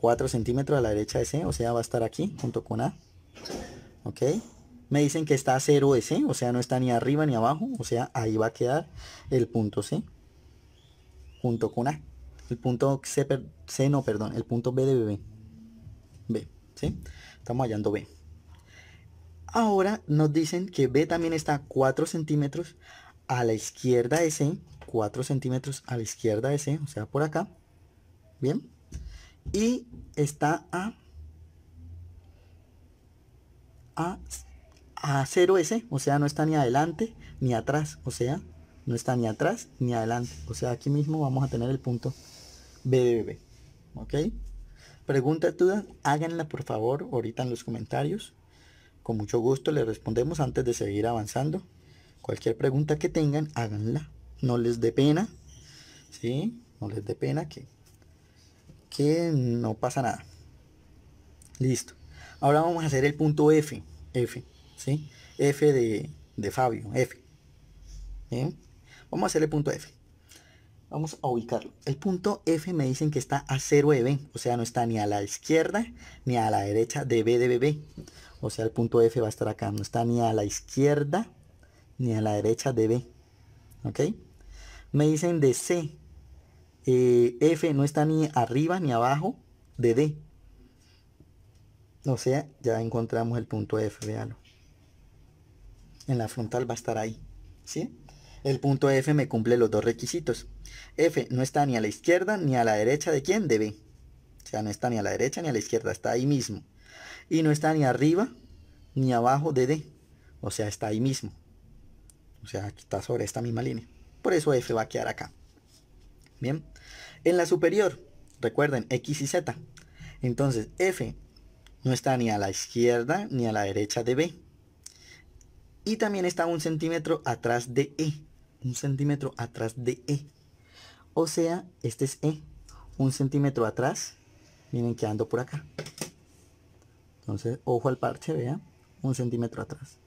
4 centímetros a la derecha de C, o sea, va a estar aquí junto con A. Ok. Me dicen que está a 0 de C, o sea, no está ni arriba ni abajo, o sea, ahí va a quedar el punto C junto con A. El punto C, no, perdón, el punto B de B. B, ¿sí? Estamos hallando B. Ahora nos dicen que B también está 4 centímetros a la izquierda de C. 4 centímetros a la izquierda de C, o sea, por acá. Bien. Y está a, a, a 0S, o sea, no está ni adelante ni atrás, o sea, no está ni atrás ni adelante. O sea, aquí mismo vamos a tener el punto BBB. ¿Ok? Pregunta, duda, háganla por favor ahorita en los comentarios. Con mucho gusto le respondemos antes de seguir avanzando. Cualquier pregunta que tengan, háganla. No les dé pena. ¿Sí? No les dé pena que, que no pasa nada. Listo. Ahora vamos a hacer el punto F. F. ¿Sí? F de, Fabio. F. Vamos a hacer el punto F. Vamos a ubicarlo. El punto F me dicen que está a 0 de B. O sea, no está ni a la izquierda ni a la derecha de B de BB. O sea, el punto F va a estar acá. No está ni a la izquierda ni a la derecha de B. ¿Ok? Me dicen de C. Eh, F no está ni arriba ni abajo de D. O sea, ya encontramos el punto F, vealo. En la frontal va a estar ahí. ¿Sí? El punto F me cumple los dos requisitos. F no está ni a la izquierda ni a la derecha de quién, de B. O sea, no está ni a la derecha ni a la izquierda, está ahí mismo. Y no está ni arriba ni abajo de D. O sea, está ahí mismo. O sea, está sobre esta misma línea. Por eso F va a quedar acá. Bien. En la superior, recuerden, X y Z. Entonces, F no está ni a la izquierda ni a la derecha de B. Y también está un centímetro atrás de E centímetro atrás de E. O sea, este es E, un centímetro atrás, miren quedando por acá. Entonces, ojo al parche, vea, un centímetro atrás.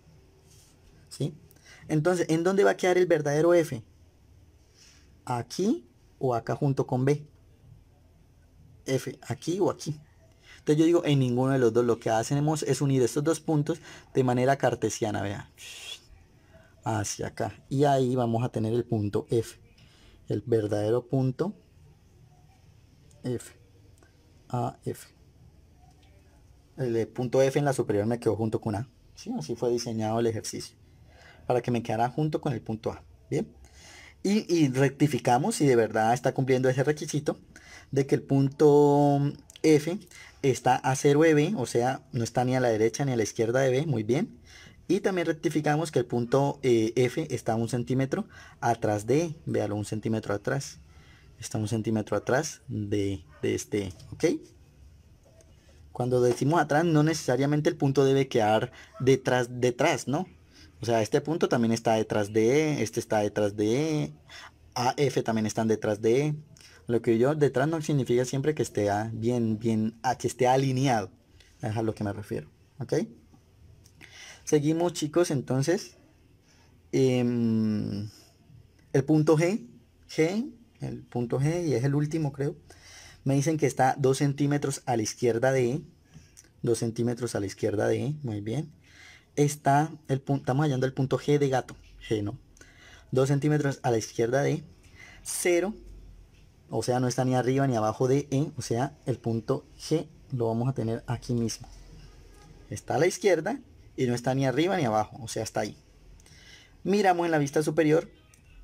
¿Sí? Entonces, ¿en dónde va a quedar el verdadero F? Aquí o acá junto con B. F, aquí o aquí. Entonces yo digo, en ninguno de los dos lo que hacemos es unir estos dos puntos de manera cartesiana, vea hacia acá y ahí vamos a tener el punto F el verdadero punto F A F el punto F en la superior me quedó junto con A ¿sí? así fue diseñado el ejercicio para que me quedara junto con el punto A bien y, rectificamos si de verdad está cumpliendo ese requisito de que el punto F está a 0 e B, o sea, no está ni a la derecha ni a la izquierda de B, muy bien. Y también rectificamos que el punto eh, F está un centímetro atrás de, véalo, un centímetro atrás. Está un centímetro atrás de, de este, ¿ok? Cuando decimos atrás, no necesariamente el punto debe quedar detrás, detrás, ¿no? O sea, este punto también está detrás de, este está detrás de, A, F también están detrás de, lo que yo detrás no significa siempre que esté bien, bien, que esté alineado. Es a lo que me refiero. ¿Ok? Seguimos chicos, entonces. Em, el punto G, G, el punto G y es el último creo. Me dicen que está 2 centímetros a la izquierda de E. 2 centímetros a la izquierda de E, muy bien. Está el punto, estamos hallando el punto G de gato, G no. 2 centímetros a la izquierda de 0, o sea no está ni arriba ni abajo de E, o sea el punto G lo vamos a tener aquí mismo. Está a la izquierda y no está ni arriba ni abajo, o sea, está ahí. Miramos en la vista superior,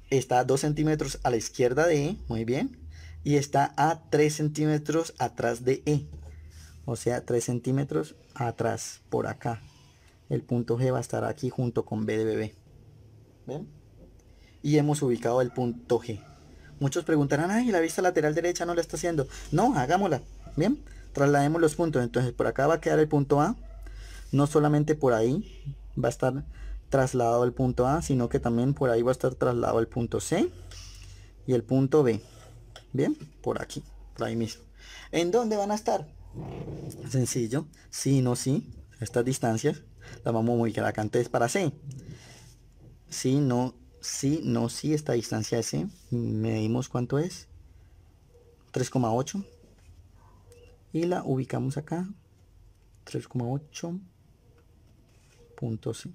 está a 2 centímetros a la izquierda de E, muy bien, y está a 3 centímetros atrás de E, o sea, 3 centímetros atrás, por acá. El punto G va a estar aquí junto con B de ¿Ven? Y hemos ubicado el punto G. Muchos preguntarán, ay, la vista lateral derecha no la está haciendo. No, hagámosla. Bien, traslademos los puntos. Entonces, por acá va a quedar el punto A, no solamente por ahí va a estar trasladado el punto A, sino que también por ahí va a estar trasladado el punto C y el punto B. Bien, por aquí, por ahí mismo. ¿En dónde van a estar? Sencillo, sí, no, sí, estas distancias la vamos a ubicar acá antes para C. Sí, no, sí, no, sí, esta distancia es C, medimos cuánto es, 3,8 y la ubicamos acá, 3,8 punto sí.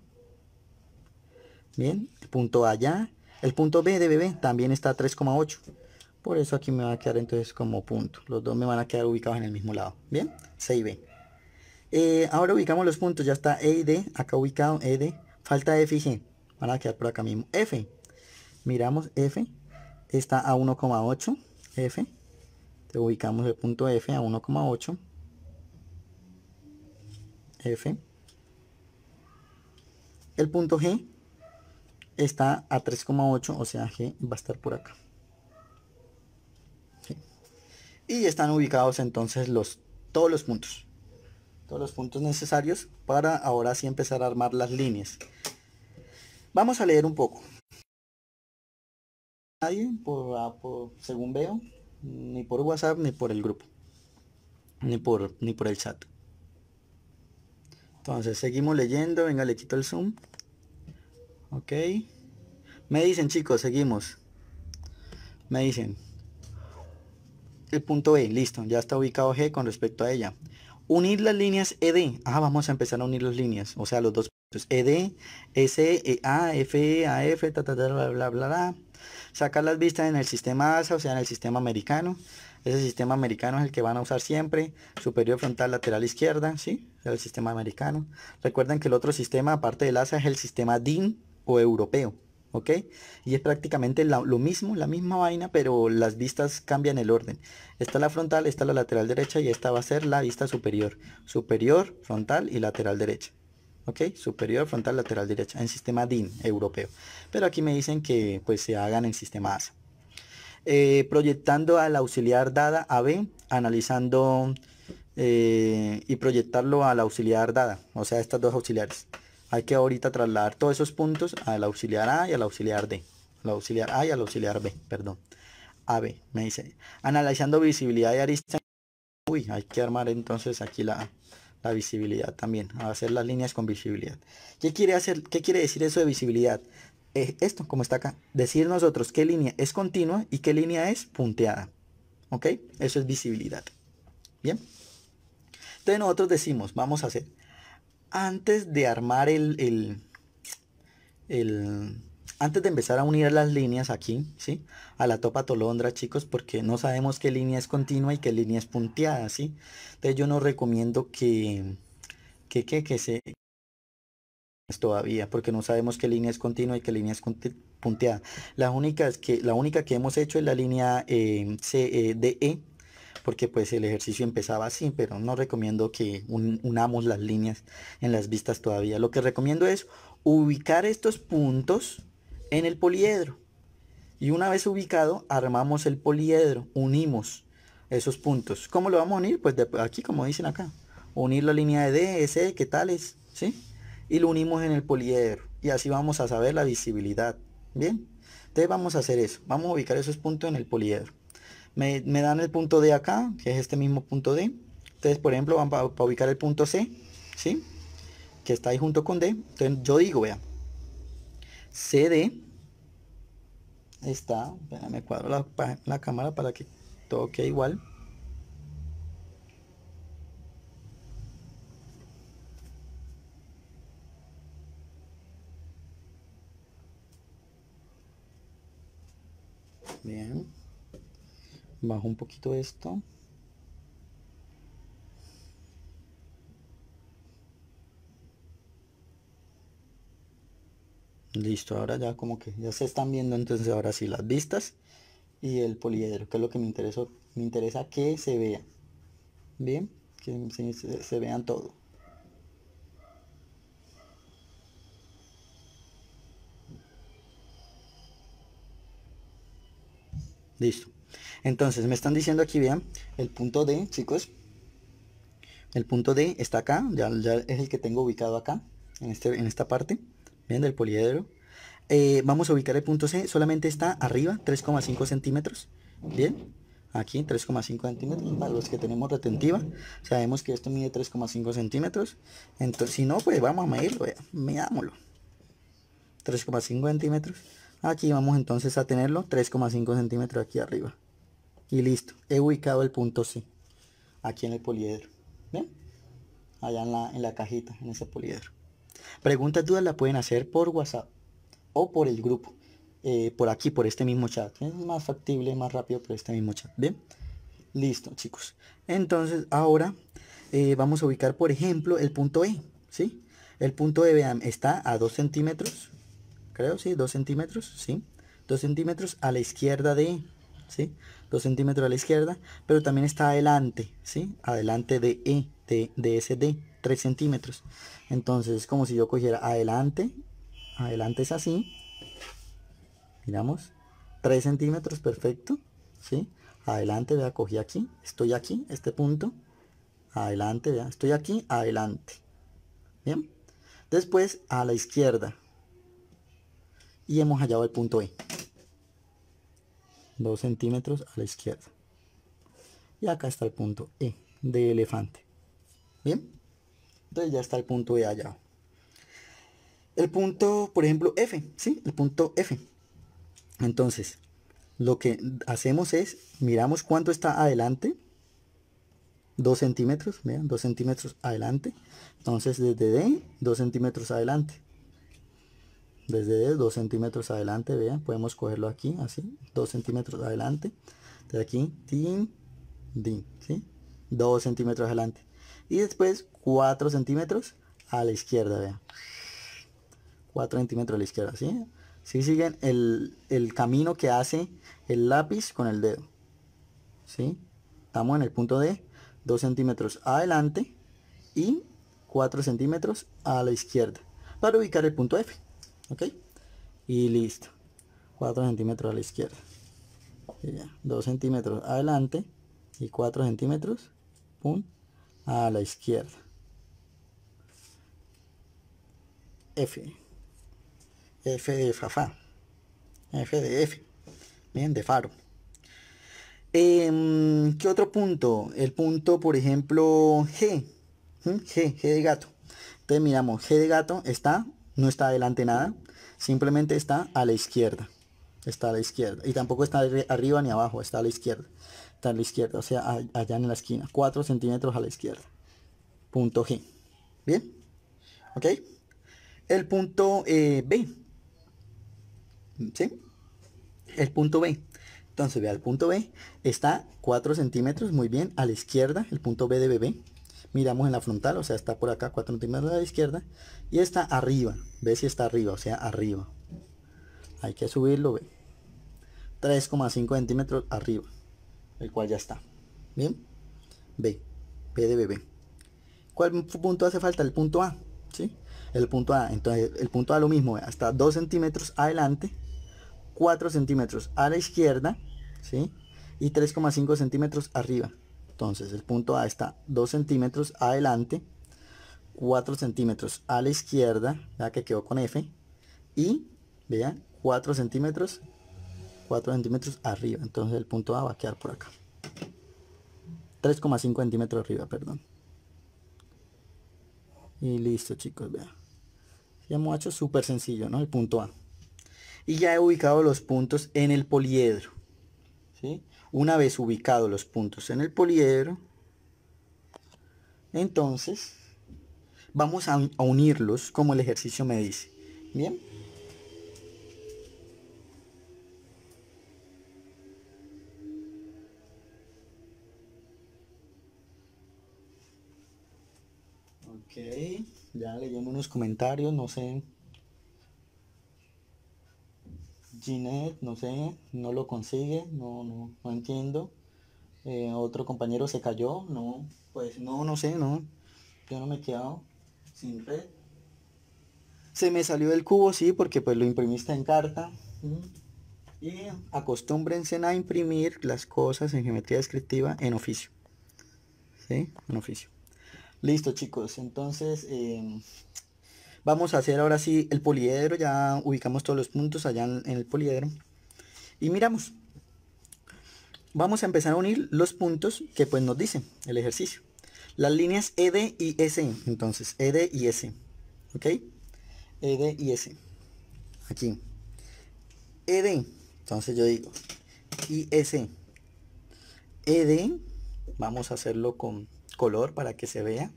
Bien, el punto allá, el punto B de bebé también está 3,8. Por eso aquí me va a quedar entonces como punto. Los dos me van a quedar ubicados en el mismo lado. Bien, C y B. Eh, ahora ubicamos los puntos. Ya está E y D. Acá ubicado E Falta F y G. Van a quedar por acá mismo. F. Miramos F. Está a 1,8. F. Te ubicamos el punto F a 1,8. F. El punto G está a 3,8, o sea, G va a estar por acá. Y están ubicados entonces los, todos los puntos. Todos los puntos necesarios para ahora sí empezar a armar las líneas. Vamos a leer un poco. Nadie, por, ah, según veo, ni por WhatsApp, ni por el grupo, ni por, ni por el chat. Entonces seguimos leyendo, venga, le quito el zoom. Ok. Me dicen chicos, seguimos. Me dicen. El punto E, listo, ya está ubicado G con respecto a ella. Unir las líneas ED. Ah, vamos a empezar a unir las líneas, o sea, los dos puntos. ED, S, e, A, F, e, A, F, ta, bla, bla, bla, bla. Sacar las vistas en el sistema ASA, o sea, en el sistema americano. Ese sistema americano es el que van a usar siempre. Superior frontal, lateral izquierda, ¿sí? El sistema americano. Recuerden que el otro sistema, aparte del ASA, es el sistema DIN, europeo, ¿ok? Y es prácticamente lo mismo, la misma vaina, pero las vistas cambian el orden. Está la frontal, está la lateral derecha y esta va a ser la vista superior. Superior, frontal y lateral derecha. ¿Ok? Superior, frontal, lateral derecha. En sistema DIN europeo. Pero aquí me dicen que pues se hagan en sistema ASA. Eh, proyectando al auxiliar dada AB, analizando eh, y proyectarlo a la auxiliar dada. O sea, estas dos auxiliares hay que ahorita trasladar todos esos puntos al auxiliar A y al auxiliar D. la auxiliar A y al auxiliar B, perdón. A, B, me dice. Analizando visibilidad de arista. Uy, hay que armar entonces aquí la, visibilidad también. Hacer las líneas con visibilidad. ¿Qué quiere, hacer, qué quiere decir eso de visibilidad? Eh, esto, como está acá. Decir nosotros qué línea es continua y qué línea es punteada. ¿Ok? Eso es visibilidad. Bien. Entonces nosotros decimos, vamos a hacer antes de armar el, el, antes de empezar a unir las líneas aquí, ¿sí? A la topa tolondra, chicos, porque no sabemos qué línea es continua y qué línea es punteada, ¿sí? Entonces yo no recomiendo que, que, que, que se todavía porque no sabemos qué línea es continua y qué línea es punteada la única es que la única que hemos hecho es la línea eh, C, e, e, porque pues el ejercicio empezaba así, pero no recomiendo que unamos las líneas en las vistas todavía. Lo que recomiendo es ubicar estos puntos en el poliedro. Y una vez ubicado, armamos el poliedro, unimos esos puntos. ¿Cómo lo vamos a unir? Pues aquí, como dicen acá. Unir la línea de D, S, ¿qué tal es? ¿Sí? Y lo unimos en el poliedro. Y así vamos a saber la visibilidad. Bien. Entonces vamos a hacer eso. Vamos a ubicar esos puntos en el poliedro me, dan el punto D acá, que es este mismo punto D. Entonces por ejemplo, van para ubicar el punto C, ¿sí? Que está ahí junto con D. Entonces yo digo, vea, CD está, me cuadro la, la cámara para que todo quede igual. Bien bajo un poquito esto listo ahora ya como que ya se están viendo entonces ahora sí las vistas y el poliedro que es lo que me interesa me interesa que se vea bien que se vean todo listo entonces, me están diciendo aquí, vean, el punto D, chicos. El punto D está acá, ya, es el que tengo ubicado acá, en, este, en esta parte, bien, del poliedro. Eh, vamos a ubicar el punto C, solamente está arriba, 3,5 centímetros, bien. Aquí 3,5 centímetros, para los que tenemos retentiva, sabemos que esto mide 3,5 centímetros. Entonces, si no, pues vamos a medirlo, vean, midámoslo. 3,5 centímetros. Aquí vamos entonces a tenerlo 3,5 centímetros aquí arriba. Y listo, he ubicado el punto C, aquí en el poliedro. ¿Ven? Allá en la, cajita, en ese poliedro. Preguntas, dudas la pueden hacer por WhatsApp o por el grupo. Eh, por aquí, por este mismo chat. Es más factible, más rápido por este mismo chat. ¿Ven? Listo, chicos. Entonces, ahora eh, vamos a ubicar, por ejemplo, el punto E. ¿Sí? El punto E, vean, está a 2 centímetros. Creo, sí, 2 centímetros, sí. 2 centímetros a la izquierda de E. ¿Sí? 2 centímetros a la izquierda, pero también está adelante, ¿sí? Adelante de E, de, de SD, 3 centímetros. Entonces es como si yo cogiera adelante, adelante es así, miramos, 3 centímetros, perfecto, ¿sí? Adelante, vea, cogí aquí, estoy aquí, este punto, adelante, vea, estoy aquí, adelante, ¿bien? Después a la izquierda y hemos hallado el punto E. 2 centímetros a la izquierda y acá está el punto E de elefante bien entonces ya está el punto E allá el punto por ejemplo F ¿sí? el punto F entonces lo que hacemos es miramos cuánto está adelante 2 centímetros vean 2 centímetros adelante entonces desde D 2 centímetros adelante desde 2 centímetros adelante, vean, podemos cogerlo aquí, así, 2 centímetros adelante, de aquí, tin, din, ¿sí? 2 centímetros adelante. Y después 4 centímetros a la izquierda, vean. 4 centímetros a la izquierda, ¿sí? Si siguen el, camino que hace el lápiz con el dedo, ¿sí? Estamos en el punto de 2 centímetros adelante y 4 centímetros a la izquierda para ubicar el punto F ok y listo 4 centímetros a la izquierda 2 centímetros adelante y 4 centímetros pum, a la izquierda F F de Fafá F de F bien de faro eh, ¿Qué otro punto? El punto, por ejemplo, G. ¿Mm? G, G de gato. Entonces miramos, G de gato está no está adelante nada, simplemente está a la izquierda. Está a la izquierda. Y tampoco está arriba ni abajo, está a la izquierda. Está a la izquierda, o sea, allá en la esquina. 4 centímetros a la izquierda. Punto G. ¿Bien? ¿Ok? El punto eh, B. ¿Sí? El punto B. Entonces, vea, el punto B está 4 centímetros, muy bien, a la izquierda, el punto B de bebé, miramos en la frontal, o sea, está por acá 4 centímetros a la izquierda y está arriba, ve si está arriba, o sea, arriba. Hay que subirlo, ve. 3,5 centímetros arriba, el cual ya está. Bien, B, PDBB. ¿Cuál punto hace falta? El punto A, ¿sí? El punto A, entonces el punto A lo mismo, hasta 2 centímetros adelante, 4 centímetros a la izquierda, ¿sí? Y 3,5 centímetros arriba. Entonces el punto A está 2 centímetros adelante, 4 centímetros a la izquierda, ya que quedó con F, y vean, 4 centímetros, 4 centímetros arriba. Entonces el punto A va a quedar por acá. 3,5 centímetros arriba, perdón. Y listo chicos, vean. Ya hemos hecho súper sencillo, ¿no? El punto A. Y ya he ubicado los puntos en el poliedro. ¿Sí? Una vez ubicados los puntos en el poliedro, entonces vamos a, unirlos como el ejercicio me dice. Bien. Ok, ya leyendo unos comentarios, no sé Ginette, no sé, no lo consigue, no, no, no entiendo. Eh, otro compañero se cayó, no, pues no, no sé, no. Yo no me he quedado sin red. Se me salió del cubo, sí, porque pues lo imprimiste en carta. Y acostúmbrense a imprimir las cosas en geometría descriptiva en oficio. ¿Sí? En oficio. Listo chicos, entonces em, Vamos a hacer ahora sí el poliedro, ya ubicamos todos los puntos allá en, el poliedro. Y miramos. Vamos a empezar a unir los puntos que pues nos dicen el ejercicio. Las líneas ED y S, entonces, ED y S. ¿Ok? ED y S. Aquí. ED, entonces yo digo, IS. ED, vamos a hacerlo con color para que se vea.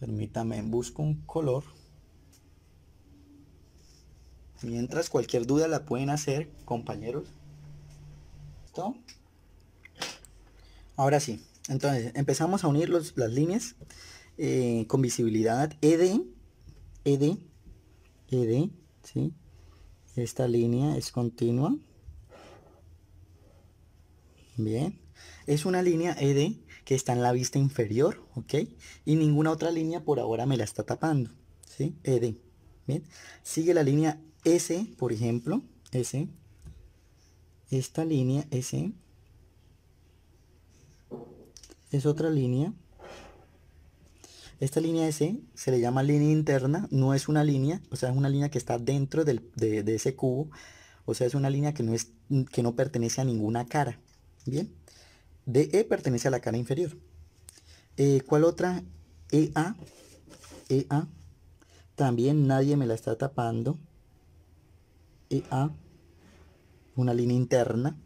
Permítame, busco un color. Mientras cualquier duda la pueden hacer, compañeros. ¿Listo? Ahora sí, entonces empezamos a unir los, las líneas eh, con visibilidad ED, ED, ED, ¿sí? Esta línea es continua. Bien. Es una línea ED que está en la vista inferior, ¿ok? Y ninguna otra línea por ahora me la está tapando, ¿sí? ED. Bien. Sigue la línea S, por ejemplo, S, esta línea S es otra línea. Esta línea S se le llama línea interna, no es una línea, o sea, es una línea que está dentro de, ese cubo, o sea, es una línea que no, es, que no pertenece a ninguna cara, ¿bien? DE e pertenece a la cara inferior. Eh, ¿Cuál otra? EA, EA, también nadie me la está tapando. A, una línea interna,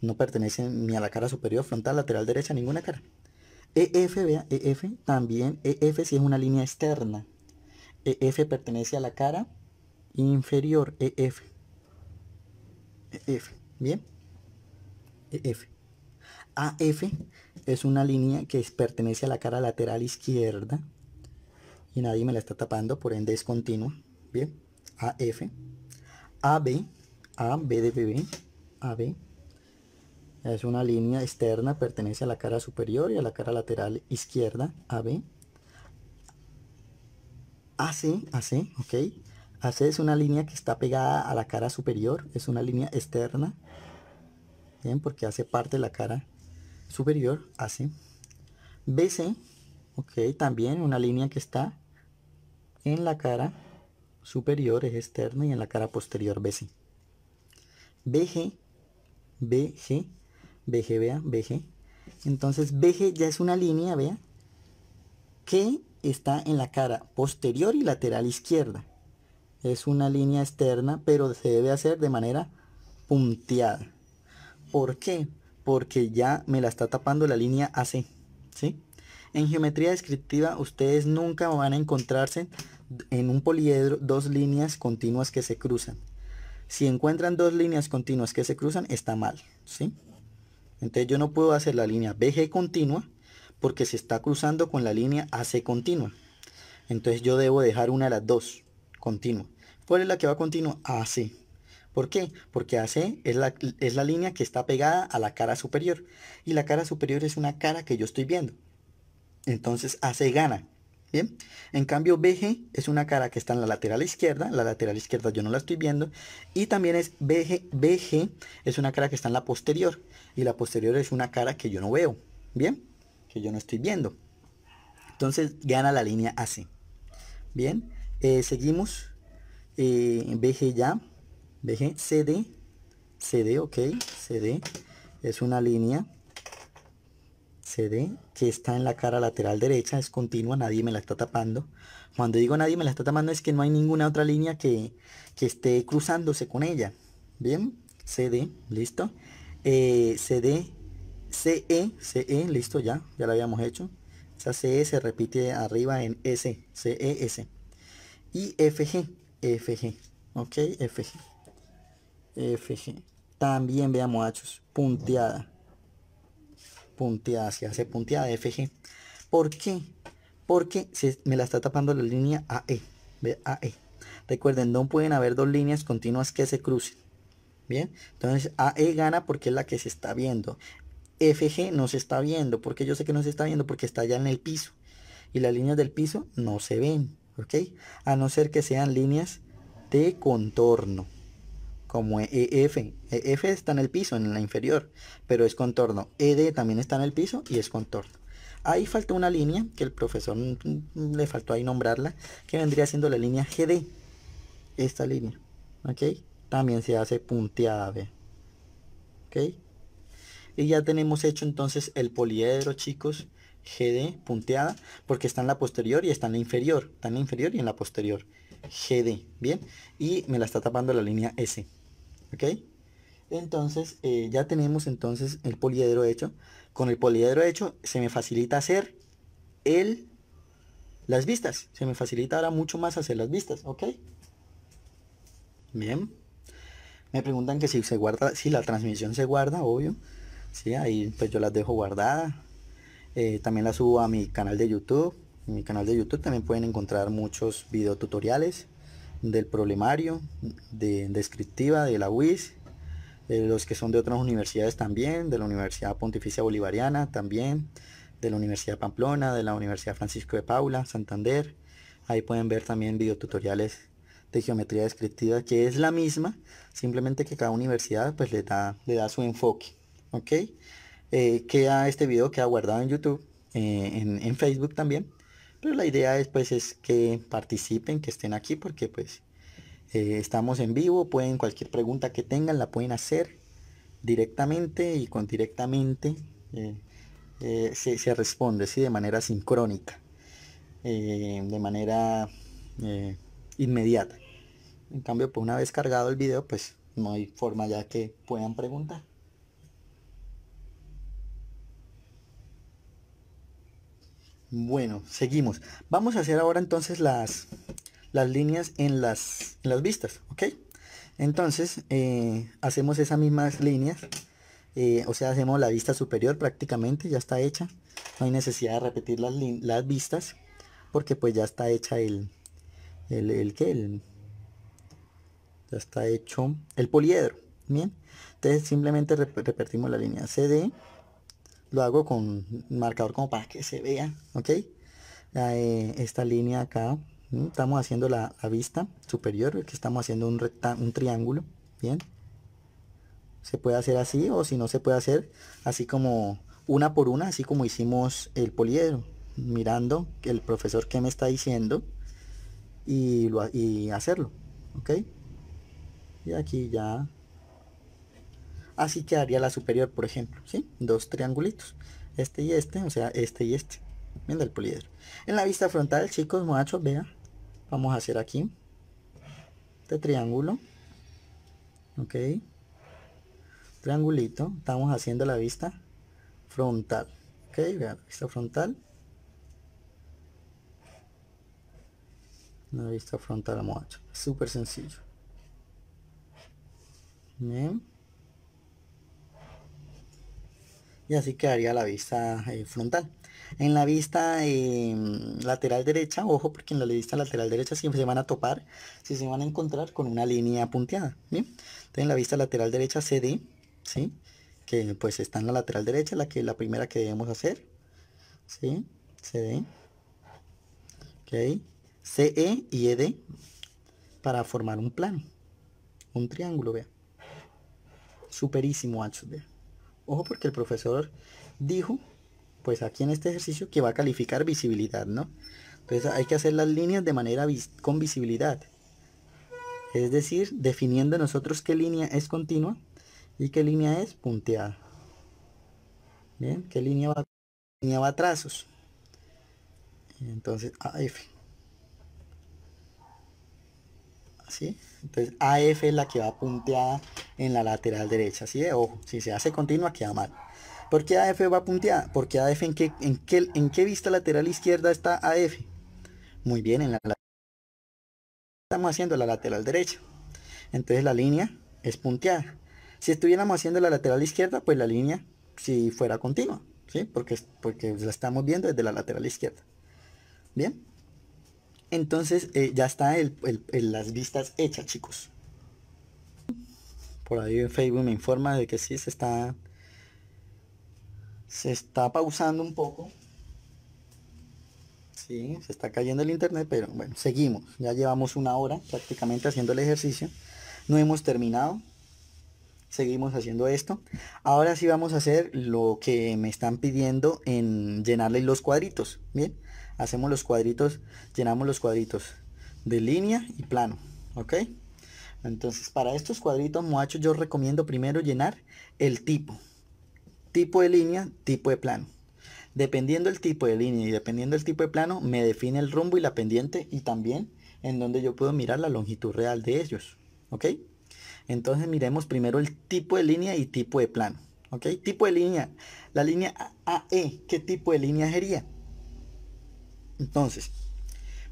no pertenece ni a la cara superior, frontal, lateral derecha, ninguna cara. EF, vea, EF también, EF si es una línea externa. EF pertenece a la cara inferior, EF. EF, ¿bien? EF. AF es una línea que pertenece a la cara lateral izquierda y nadie me la está tapando, por ende es continua. Bien, AF. AB, A, de AB, es una línea externa, pertenece a la cara superior y a la cara lateral izquierda, AB. AC, AC, ok. AC es una línea que está pegada a la cara superior, es una línea externa, bien, porque hace parte de la cara superior, AC. BC, ok, también una línea que está en la cara superior es externa y en la cara posterior BC. BG, BG, BG, vea, BG. Entonces BG ya es una línea, vea, que está en la cara posterior y lateral izquierda. Es una línea externa, pero se debe hacer de manera punteada. ¿Por qué? Porque ya me la está tapando la línea AC, ¿sí? En geometría descriptiva ustedes nunca van a encontrarse en un poliedro dos líneas continuas que se cruzan. Si encuentran dos líneas continuas que se cruzan, está mal, ¿sí? Entonces yo no puedo hacer la línea BG continua porque se está cruzando con la línea AC continua. Entonces yo debo dejar una de las dos continua. ¿Cuál es la que va continua? AC. ¿Por qué? Porque AC es la, es la línea que está pegada a la cara superior. Y la cara superior es una cara que yo estoy viendo. Entonces AC gana. Bien, en cambio BG es una cara que está en la lateral izquierda, la lateral izquierda yo no la estoy viendo, y también es BG, BG es una cara que está en la posterior, y la posterior es una cara que yo no veo, bien, que yo no estoy viendo. Entonces gana la línea AC. Bien, eh, seguimos, eh, BG ya, BG, CD, CD, ok, CD, es una línea, CD, que está en la cara lateral derecha, es continua, nadie me la está tapando. Cuando digo nadie me la está tapando es que no hay ninguna otra línea que, esté cruzándose con ella. Bien, CD, listo. Eh, CD, CE, CE, listo ya, ya lo habíamos hecho. Esa CE se repite arriba en S, CES. Y FG, FG, ok, FG, FG. También veamos, hachos, punteada punteada, hacia hace punteada FG. ¿Por qué? Porque me la está tapando la línea AE. E. Recuerden, no pueden haber dos líneas continuas que se crucen. Bien, entonces AE gana porque es la que se está viendo. FG no se está viendo, porque yo sé que no se está viendo porque está allá en el piso. Y las líneas del piso no se ven, ¿ok? A no ser que sean líneas de contorno como EF. E EF está en el piso, en la inferior, pero es contorno. ED también está en el piso y es contorno. Ahí falta una línea que el profesor le faltó ahí nombrarla, que vendría siendo la línea GD. Esta línea, ¿ok? También se hace punteada, B ¿ok? Y ya tenemos hecho entonces el poliedro, chicos, GD punteada, porque está en la posterior y está en la inferior. Está en la inferior y en la posterior. GD, ¿bien? Y me la está tapando la línea S. ¿ok? Entonces, eh, ya tenemos entonces el poliedro hecho. Con el poliedro hecho se me facilita hacer el, las vistas. Se me facilita ahora mucho más hacer las vistas, ¿ok? Bien. Me preguntan que si se guarda, si la transmisión se guarda, obvio. Sí, ahí pues yo las dejo guardadas, eh, también las subo a mi canal de YouTube. En mi canal de YouTube también pueden encontrar muchos videotutoriales del problemario, de descriptiva de la UIS, de eh, los que son de otras universidades también, de la Universidad Pontificia Bolivariana también, de la Universidad Pamplona, de la Universidad Francisco de Paula, Santander. Ahí pueden ver también videotutoriales de geometría descriptiva que es la misma, simplemente que cada universidad pues le da, le da su enfoque. okay eh, queda este video, queda guardado en YouTube, eh, en Facebook también pero la idea es, pues, es que participen, que estén aquí, porque pues eh, estamos en vivo, pueden cualquier pregunta que tengan la pueden hacer directamente y con directamente eh, eh, se, responde, ¿sí? De manera sincrónica, de manera inmediata. En cambio, pues una vez cargado el video, pues no hay forma ya que puedan preguntar. Bueno, seguimos. Vamos a hacer ahora entonces las, las líneas en las, las vistas, ¿ok? Entonces, eh, hacemos esas mismas líneas. Eh, o sea, hacemos la vista superior prácticamente, ya está hecha. No hay necesidad de repetir las, vistas porque pues ya está hecha el... ¿El, que? ya está hecho el poliedro. Bien. Entonces simplemente repetimos la línea CD lo hago con marcador como para que se vea, ¿ok? Eh, esta línea acá, estamos haciendo la, vista superior, que estamos haciendo un, un triángulo, ¿bien? Se puede hacer así o si no se puede hacer así como una por una, así como hicimos el poliedro, mirando el profesor que me está diciendo y, y hacerlo, ¿ok? Y aquí ya Así quedaría la superior, por ejemplo, ¿sí? Dos triangulitos. Este y este, o sea, este y este. Viendo el poliedro. En la vista frontal, chicos, muchachos, vea, Vamos a hacer aquí. Este triángulo. Ok. Triangulito. Estamos haciendo la vista frontal. Ok, vean, vista frontal. La vista frontal, muchachos. Súper sencillo. y así quedaría la vista eh, frontal. En la vista em, lateral derecha, ojo porque en la vista lateral derecha siempre se van a topar, si se van a encontrar con una línea punteada. ¿bien? Entonces en la vista lateral derecha CD, ¿sí? que pues está en la lateral derecha, la, que, la primera que debemos hacer. ¿sí? CD. CE y ED para formar un plano. Un triángulo, vea. Superísimo, H, vea. Ojo porque el profesor dijo, pues aquí en este ejercicio, que va a calificar visibilidad, ¿no? Entonces hay que hacer las líneas de manera con visibilidad. Es decir, definiendo nosotros qué línea es continua y qué línea es punteada. Bien, qué línea va, línea va a trazos. Entonces AF. ¿Sí? Entonces AF es la que va punteada en la lateral derecha. Así de ojo, si se hace continua queda mal. ¿Por qué AF va punteada? Porque AF en qué, en qué, en qué vista lateral izquierda está AF. Muy bien, en la lateral estamos haciendo la lateral derecha. Entonces la línea es punteada. Si estuviéramos haciendo la lateral izquierda, pues la línea si fuera continua, ¿sí? Porque, porque la estamos viendo desde la lateral izquierda. Bien. Entonces eh, ya está las vistas hechas, chicos. Por ahí en Facebook me informa de que sí se está se está pausando un poco. Sí, se está cayendo el internet, pero bueno, seguimos. Ya llevamos una hora prácticamente haciendo el ejercicio. No hemos terminado. Seguimos haciendo esto. Ahora sí vamos a hacer lo que me están pidiendo en llenarle los cuadritos. Bien, hacemos los cuadritos, llenamos los cuadritos de línea y plano. ¿Ok? Entonces, para estos cuadritos, muchachos, yo recomiendo primero llenar el tipo. Tipo de línea, tipo de plano. Dependiendo el tipo de línea y dependiendo el tipo de plano, me define el rumbo y la pendiente y también en donde yo puedo mirar la longitud real de ellos. ¿Ok? Entonces miremos primero el tipo de línea y tipo de plano. ¿Ok? Tipo de línea. La línea AE, ¿qué tipo de línea sería? Entonces,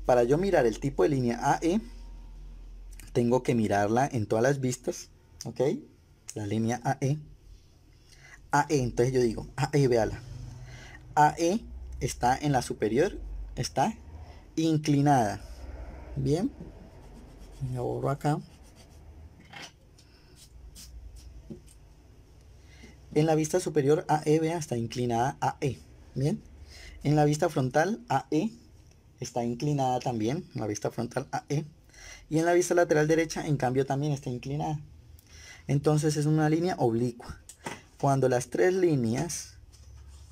para yo mirar el tipo de línea AE, tengo que mirarla en todas las vistas, ¿ok? La línea AE. AE, entonces yo digo, AE, véala. AE está en la superior, está inclinada. Bien, me borro acá. En la vista superior AE, vea, está inclinada AE. Bien, en la vista frontal AE está inclinada también, la vista frontal AE. Y en la vista lateral derecha, en cambio, también está inclinada. Entonces es una línea oblicua. Cuando las tres líneas,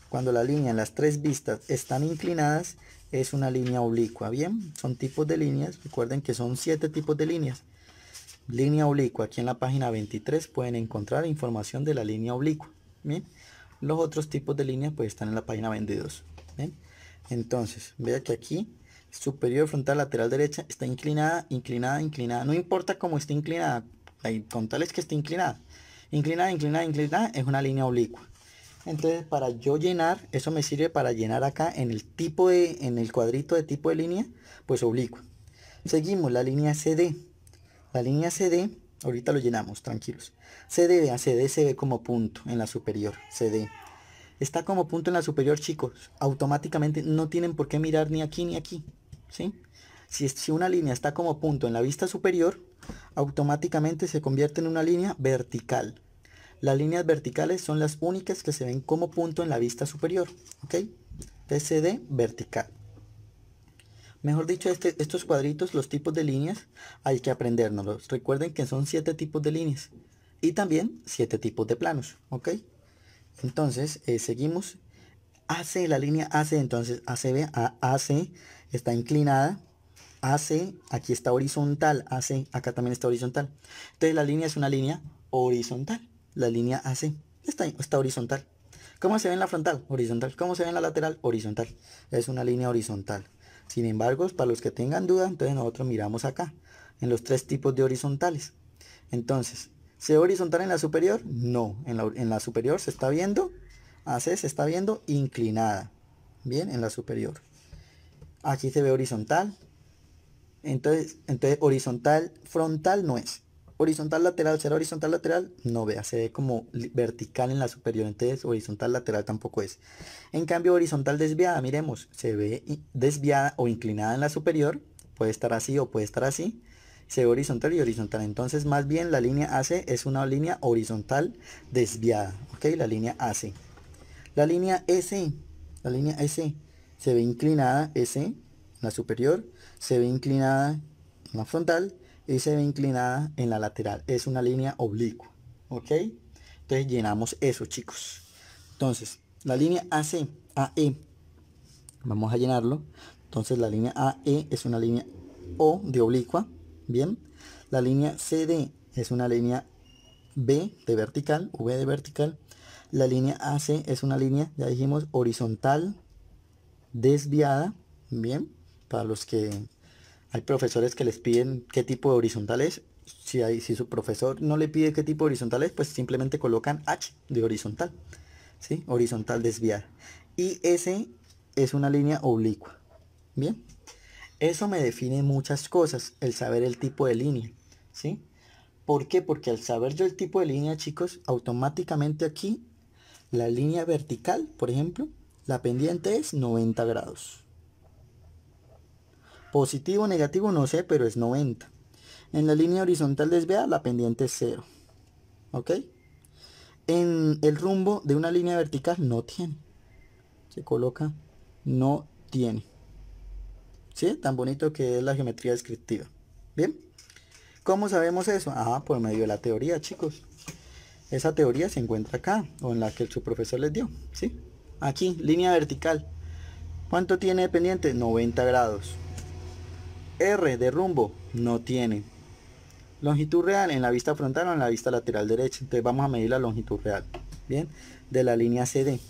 cuando la línea en las tres vistas están inclinadas, es una línea oblicua. Bien, son tipos de líneas. Recuerden que son siete tipos de líneas. Línea oblicua. Aquí en la página 23 pueden encontrar información de la línea oblicua. Bien, los otros tipos de líneas pues están en la página 22. Bien, entonces, vea que aquí superior frontal lateral derecha está inclinada, inclinada, inclinada. No importa cómo esté inclinada, hay que esté inclinada. Inclinada, inclinada, inclinada es una línea oblicua. Entonces, para yo llenar, eso me sirve para llenar acá en el tipo de, en el cuadrito de tipo de línea, pues oblicua. Seguimos la línea CD. La línea CD, ahorita lo llenamos, tranquilos. CD, a CD se ve como punto en la superior, CD. Está como punto en la superior, chicos. Automáticamente no tienen por qué mirar ni aquí ni aquí. ¿sí? Si, una línea está como punto en la vista superior, automáticamente se convierte en una línea vertical. Las líneas verticales son las únicas que se ven como punto en la vista superior. ¿Ok? TCD vertical. Mejor dicho, este, estos cuadritos, los tipos de líneas, hay que aprendérnoslos. Recuerden que son siete tipos de líneas. Y también siete tipos de planos. Entonces, eh, seguimos. AC, la línea AC, entonces ACB, AC, está inclinada, AC, aquí está horizontal, AC, acá también está horizontal. Entonces la línea es una línea horizontal, la línea AC está, está horizontal. ¿Cómo se ve en la frontal? Horizontal. ¿Cómo se ve en la lateral? Horizontal. Es una línea horizontal. Sin embargo, para los que tengan duda, entonces nosotros miramos acá, en los tres tipos de horizontales. Entonces, ¿se ve horizontal en la superior? No, en la, en la superior se está viendo, AC se está viendo inclinada. Bien, en la superior. Aquí se ve horizontal. Entonces, entonces horizontal frontal no es. Horizontal lateral, será horizontal lateral, no vea, se ve como vertical en la superior, entonces horizontal lateral tampoco es. En cambio, horizontal desviada, miremos, se ve desviada o inclinada en la superior, puede estar así o puede estar así, se ve horizontal y horizontal. Entonces, más bien la línea AC es una línea horizontal desviada, ¿ok? La línea AC. La línea S, la línea S se ve inclinada S la superior, se ve inclinada la frontal y se ve inclinada en la lateral. Es una línea oblicua, ¿ok? Entonces llenamos eso, chicos. Entonces, la línea AC, AE, vamos a llenarlo. Entonces la línea AE es una línea O de oblicua, ¿bien? La línea CD es una línea B de vertical, V de vertical. La línea AC es una línea, ya dijimos, horizontal desviada, bien, para los que hay profesores que les piden qué tipo de horizontal es, si, hay, si su profesor no le pide qué tipo de horizontal es, pues simplemente colocan H de horizontal, ¿sí? Horizontal desviada. Y ese es una línea oblicua, bien. Eso me define muchas cosas, el saber el tipo de línea, ¿sí? ¿Por qué? Porque al saber yo el tipo de línea, chicos, automáticamente aquí la línea vertical, por ejemplo, la pendiente es 90 grados. Positivo o negativo no sé, pero es 90. En la línea horizontal desviada la pendiente es 0. ¿Ok? En el rumbo de una línea vertical no tiene. Se coloca no tiene. ¿Sí? Tan bonito que es la geometría descriptiva. ¿Bien? ¿Cómo sabemos eso? Ah, por medio de la teoría, chicos. Esa teoría se encuentra acá, o en la que su profesor les dio. ¿Sí? aquí, línea vertical. ¿Cuánto tiene de pendiente? 90 grados. R de rumbo, no tiene. Longitud real en la vista frontal o en la vista lateral derecha. Entonces vamos a medir la longitud real. Bien, de la línea CD.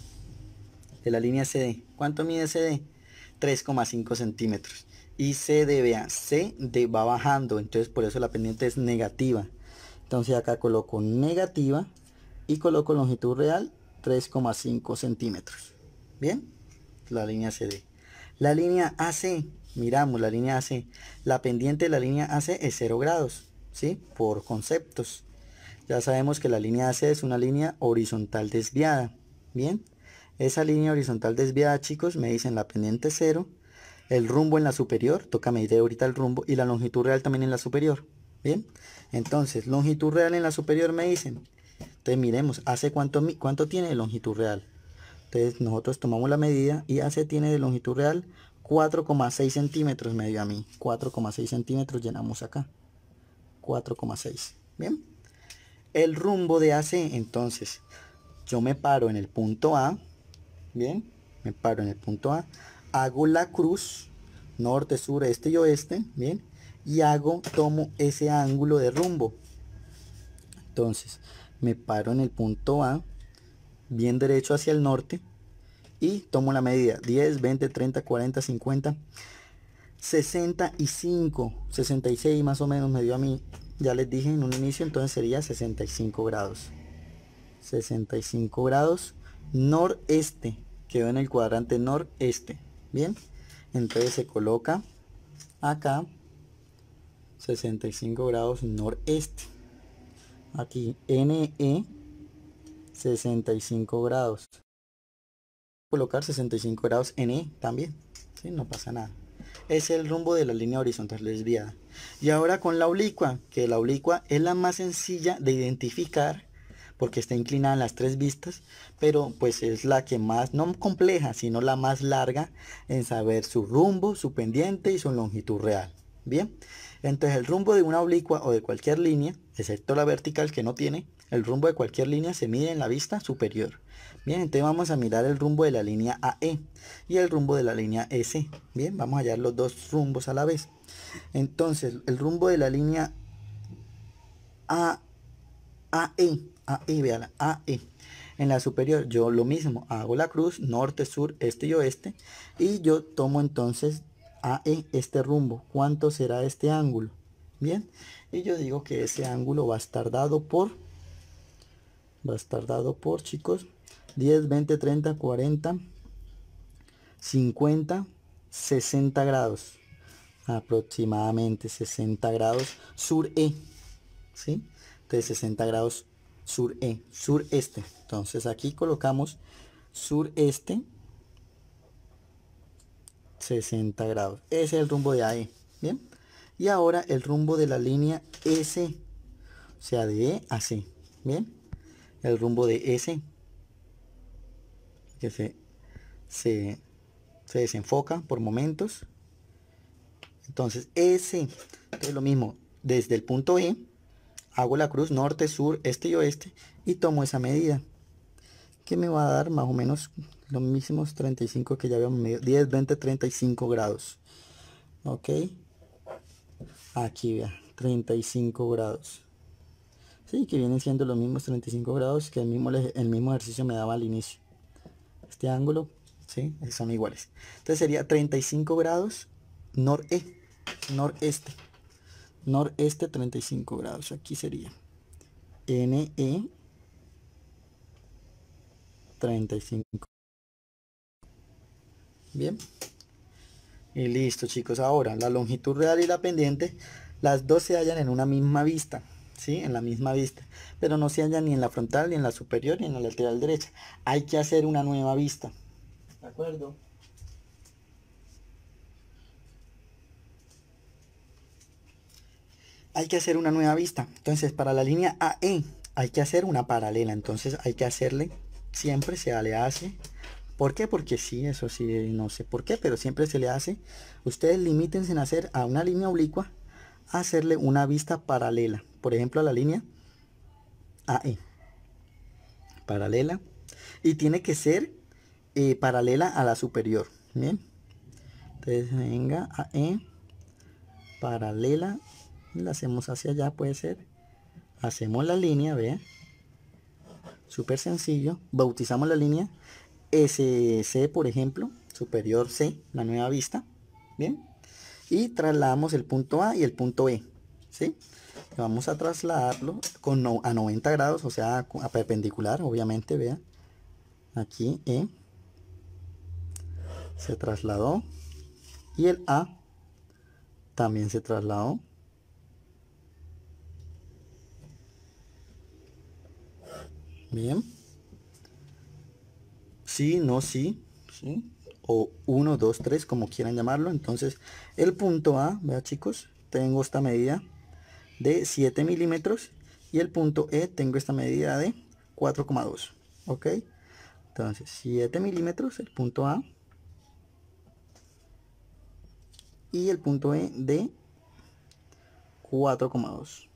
De la línea CD. ¿Cuánto mide CD? 3,5 centímetros. Y CD, va bajando. Entonces por eso la pendiente es negativa. Entonces acá coloco negativa y coloco longitud real 3,5 centímetros. Bien, la línea CD. La línea AC, miramos la línea AC. La pendiente de la línea AC es 0 grados, ¿sí? Por conceptos. Ya sabemos que la línea AC es una línea horizontal desviada. Bien, esa línea horizontal desviada, chicos, me dicen la pendiente 0. El rumbo en la superior, toca medir ahorita el rumbo. Y la longitud real también en la superior. Bien, entonces longitud real en la superior me dicen entonces miremos, hace cuánto, cuánto tiene de longitud real. Entonces nosotros tomamos la medida y hace tiene de longitud real 4,6 centímetros medio a mí. 4,6 centímetros llenamos acá. 4,6. Bien. El rumbo de hace entonces, yo me paro en el punto A. Bien. Me paro en el punto A. Hago la cruz norte, sur, este y oeste. Bien. Y hago, tomo ese ángulo de rumbo. Entonces, me paro en el punto A, bien derecho hacia el norte y tomo la medida 10, 20, 30, 40, 50, 65, 66 más o menos me dio a mí, ya les dije en un inicio, entonces sería 65 grados. 65 grados noreste, quedó en el cuadrante noreste, ¿bien? Entonces se coloca acá 65 grados noreste aquí NE 65 grados colocar 65 grados NE también ¿sí? no pasa nada es el rumbo de la línea horizontal desviada y ahora con la oblicua que la oblicua es la más sencilla de identificar porque está inclinada en las tres vistas pero pues es la que más no compleja sino la más larga en saber su rumbo su pendiente y su longitud real bien entonces el rumbo de una oblicua o de cualquier línea excepto la vertical que no tiene, el rumbo de cualquier línea se mide en la vista superior. Bien, entonces vamos a mirar el rumbo de la línea AE y el rumbo de la línea S Bien, vamos a hallar los dos rumbos a la vez. Entonces, el rumbo de la línea AE AE, AE, la AE. En la superior yo lo mismo, hago la cruz norte, sur, este y oeste. Y yo tomo entonces AE este rumbo. ¿Cuánto será este ángulo? bien y yo digo que ese ángulo va a estar dado por va a estar dado por chicos 10 20 30 40 50 60 grados aproximadamente 60 grados sur e ¿sí? de 60 grados sur e este. entonces aquí colocamos sur este 60 grados ese es el rumbo de ahí, e, bien y ahora el rumbo de la línea S, o sea, de E a C, ¿bien? El rumbo de S, que se, se, se desenfoca por momentos. Entonces, S, es lo mismo, desde el punto E, hago la cruz norte, sur, este y oeste, y tomo esa medida, que me va a dar más o menos los mismos 35 que ya habíamos medido, 10, 20, 35 grados. Ok. Aquí vea, 35 grados. Sí, que vienen siendo los mismos 35 grados que el mismo, el mismo ejercicio me daba al inicio. Este ángulo, sí, son iguales. Entonces sería 35 grados noreste, noreste. Noreste 35 grados. Aquí sería NE 35. Bien. Y listo chicos, ahora la longitud real y la pendiente, las dos se hallan en una misma vista, ¿sí? En la misma vista, pero no se hallan ni en la frontal, ni en la superior, ni en la lateral derecha. Hay que hacer una nueva vista, ¿de acuerdo? Hay que hacer una nueva vista. Entonces, para la línea AE hay que hacer una paralela. Entonces, hay que hacerle, siempre se le hace ¿Por qué? Porque sí, eso sí, no sé por qué, pero siempre se le hace. Ustedes limítense en hacer a una línea oblicua, hacerle una vista paralela. Por ejemplo, a la línea AE. Paralela. Y tiene que ser eh, paralela a la superior. Bien. Entonces, venga, AE. Paralela. La hacemos hacia allá, puede ser. Hacemos la línea, vean súper sencillo. Bautizamos la línea SC, por ejemplo, superior C, la nueva vista, ¿bien? Y trasladamos el punto A y el punto B, e, ¿sí? Vamos a trasladarlo con a 90 grados, o sea, a, perpendicular, obviamente, vean. Aquí E se trasladó y el A también se trasladó. Bien sí, no, sí, sí, o 1, 2, 3, como quieran llamarlo. Entonces, el punto A, vea chicos, tengo esta medida de 7 milímetros y el punto E tengo esta medida de 4,2, ¿ok? Entonces, 7 milímetros, el punto A, y el punto E de 4,2.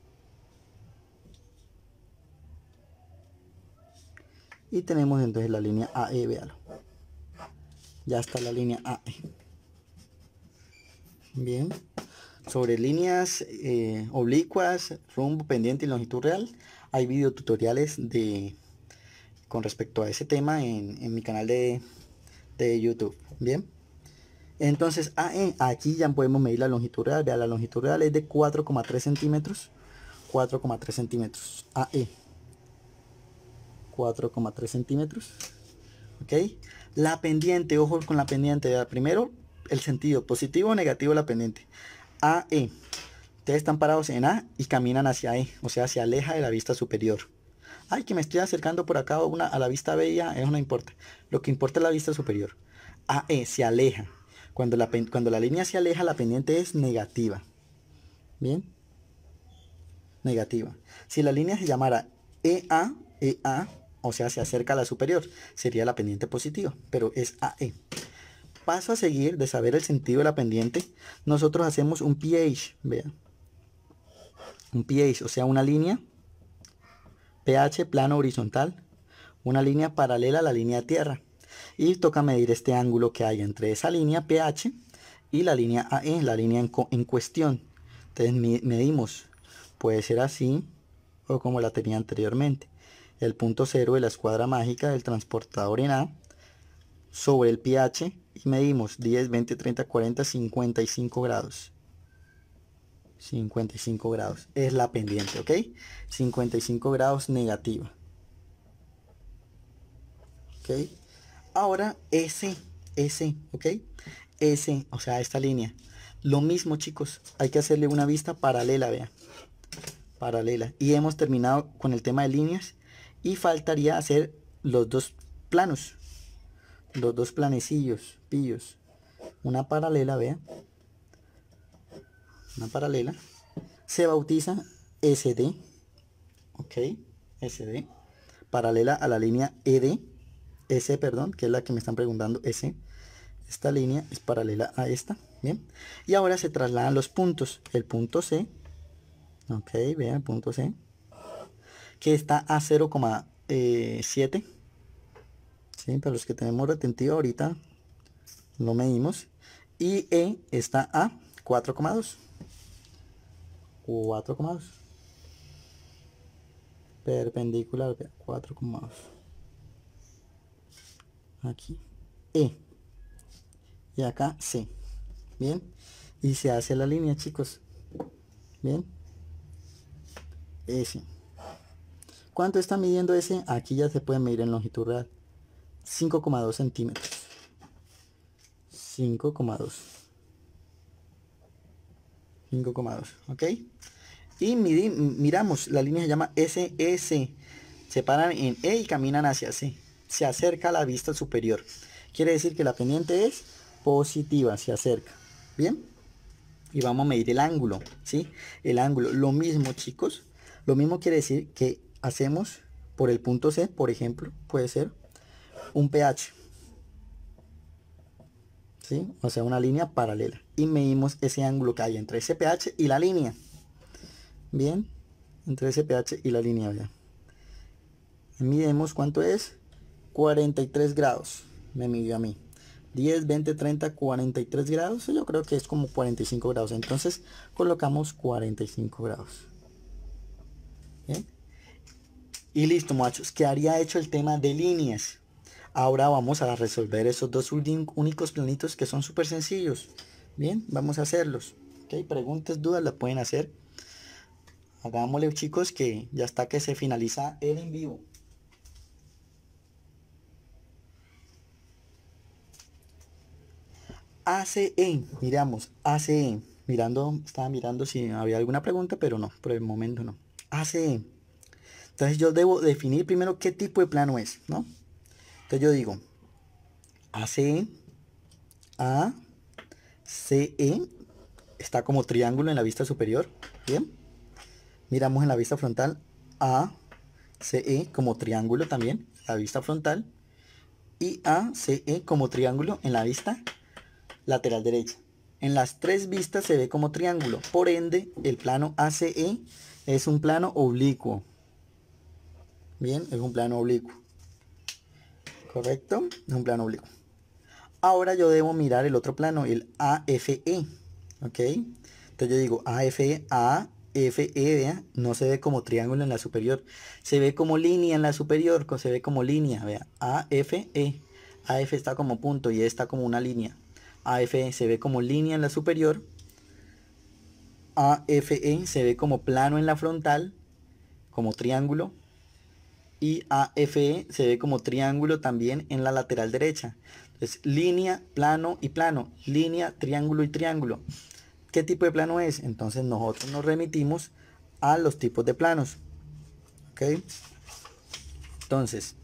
y tenemos entonces la línea AE, véalo. Ya está la línea AE. Bien. Sobre líneas eh, oblicuas, rumbo, pendiente y longitud real, hay videotutoriales de, con respecto a ese tema en, mi canal de, de, YouTube. Bien. Entonces, AE, aquí ya podemos medir la longitud real. Vea, la longitud real es de 4,3 centímetros. 4,3 centímetros. AE. 4,3 centímetros. ¿Ok? La pendiente, ojo con la pendiente. Primero, el sentido positivo o negativo la pendiente. A, E. Ustedes están parados en A y caminan hacia E, o sea, se aleja de la vista superior. Ay, que me estoy acercando por acá una, a la vista bella, eso no importa. Lo que importa es la vista superior. A, E, se aleja. Cuando la, cuando la línea se aleja, la pendiente es negativa. ¿Bien? Negativa. Si la línea se llamara EA, EA, o sea, se acerca a la superior, sería la pendiente positiva, pero es AE. Paso a seguir de saber el sentido de la pendiente, nosotros hacemos un pH, vean. Un pH, o sea, una línea, pH plano horizontal, una línea paralela a la línea de tierra. Y toca medir este ángulo que hay entre esa línea pH y la línea AE, la línea en, en cuestión. Entonces medimos, puede ser así o como la tenía anteriormente el punto cero de la escuadra mágica del transportador en A sobre el pH y medimos 10, 20, 30, 40, 55 grados. 55 grados es la pendiente, ¿ok? 55 grados negativa. ¿Ok? Ahora S, S, ¿ok? S, o sea, esta línea. Lo mismo, chicos, hay que hacerle una vista paralela, vean. Paralela. Y hemos terminado con el tema de líneas y faltaría hacer los dos planos. Los dos planecillos, pillos. Una paralela, vea. Una paralela. Se bautiza SD. Ok, SD. Paralela a la línea ED. S, perdón, que es la que me están preguntando, S. Esta línea es paralela a esta, ¿bien? Y ahora se trasladan los puntos. El punto C, ok, vean, el punto C que está a 0,7. Eh, ¿sí? Para los que tenemos retentido ahorita lo medimos. Y E está a 4,2. 4,2. Perpendicular 4,2. Aquí E. Y acá C. Bien. Y se hace la línea, chicos. Bien. E, S. ¿Cuánto está midiendo ese? Aquí ya se puede medir en longitud real. 5,2 centímetros. 5,2. 5,2. ¿Ok? Y miramos, la línea se llama SS. Se paran en E y caminan hacia C. Se acerca a la vista superior. Quiere decir que la pendiente es positiva, se acerca. ¿Bien? Y vamos a medir el ángulo, ¿sí? El ángulo. Lo mismo, chicos. Lo mismo quiere decir que hacemos por el punto C, por ejemplo, puede ser un pH. O sea, una línea paralela. Y medimos ese ángulo que hay entre ese pH y la línea. Bien, entre ese pH y la línea. Ya. Miremos cuánto es. 43 grados me midió a mí. 10, 20, 30, 43 grados. Yo creo que es como 45 grados. Entonces colocamos 45 grados. Y listo, que haría hecho el tema de líneas. Ahora vamos a resolver esos dos únicos planitos que son súper sencillos. Bien, vamos a hacerlos. Ok, preguntas, dudas, las pueden hacer. Hagámosle, chicos, que ya está que se finaliza el en vivo. ACE, miramos, ACE, mirando, estaba mirando si había alguna pregunta, pero no, por el momento no. ACE, entonces yo debo definir primero qué tipo de plano es, ¿no? Entonces yo digo ACE A, e e está como triángulo en la vista superior, ¿bien? Miramos en la vista frontal ACE como triángulo también, la vista frontal, y ACE como triángulo en la vista lateral derecha. En las tres vistas se ve como triángulo, por ende el plano ACE es un plano oblicuo, Bien, es un plano oblicuo. ¿Correcto? Es un plano oblicuo. Ahora yo debo mirar el otro plano, el AFE. ¿Ok? Entonces yo digo AFE, AFE, vea, no se ve como triángulo en la superior. Se ve como línea en la superior, se ve como línea, vea. AFE, AF e está como punto y esta está como una línea. AFE se ve como línea en la superior. AFE se ve como plano en la frontal, como triángulo. Y AFE se ve como triángulo también en la lateral derecha. Entonces, línea, plano y plano, línea, triángulo y triángulo. ¿Qué tipo de plano es? Entonces nosotros nos remitimos a los tipos de planos. ¿Ok? Entonces,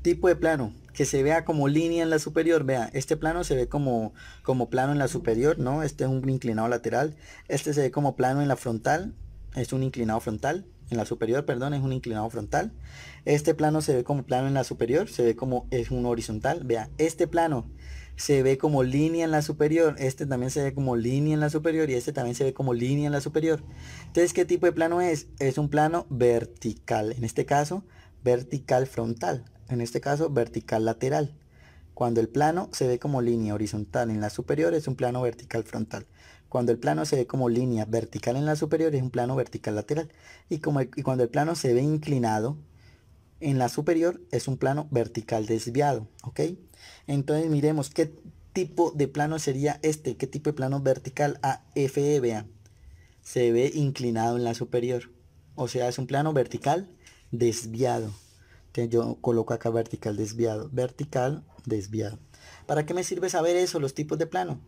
tipo de plano, que se vea como línea en la superior. Vea, este plano se ve como, como plano en la superior, ¿no? Este es un inclinado lateral. Este se ve como plano en la frontal. Es un inclinado frontal en la superior, perdón, es un inclinado frontal. Este plano se ve como plano en la superior, se ve como es un horizontal. Vea, este plano se ve como línea en la superior, este también se ve como línea en la superior y este también se ve como línea en la superior. Entonces, ¿qué tipo de plano es? Es un plano vertical, en este caso vertical frontal, en este caso vertical lateral. Cuando el plano se ve como línea horizontal en la superior es un plano vertical frontal. Cuando el plano se ve como línea vertical en la superior es un plano vertical lateral. Y, cuando el plano se ve inclinado en la superior es un plano vertical desviado. ¿Ok? Entonces miremos qué tipo de plano sería este. ¿Qué tipo de plano vertical AFEBA e Se ve inclinado en la superior. O sea, es un plano vertical desviado. yo coloco acá vertical desviado. Vertical desviado. ¿Para qué me sirve saber eso, los tipos de plano?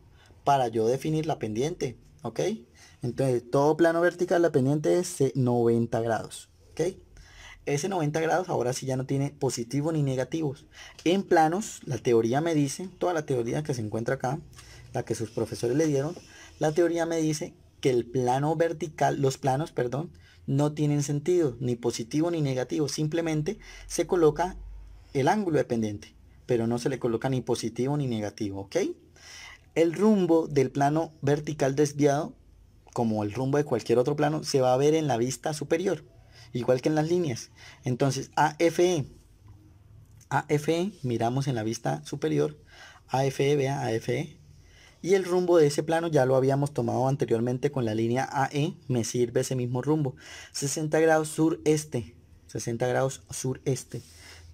para yo definir la pendiente, ¿ok? Entonces, todo plano vertical, la pendiente es 90 grados, ¿ok? Ese 90 grados ahora sí ya no tiene positivo ni negativos. En planos, la teoría me dice, toda la teoría que se encuentra acá, la que sus profesores le dieron, la teoría me dice que el plano vertical, los planos, perdón, no tienen sentido, ni positivo ni negativo, simplemente se coloca el ángulo de pendiente, pero no se le coloca ni positivo ni negativo, ¿ok? el rumbo del plano vertical desviado, como el rumbo de cualquier otro plano, se va a ver en la vista superior, igual que en las líneas. Entonces, AFE, AFE, miramos en la vista superior, AFE, vea, AFE, y el rumbo de ese plano ya lo habíamos tomado anteriormente con la línea AE, me sirve ese mismo rumbo, 60 grados sureste, 60 grados sureste,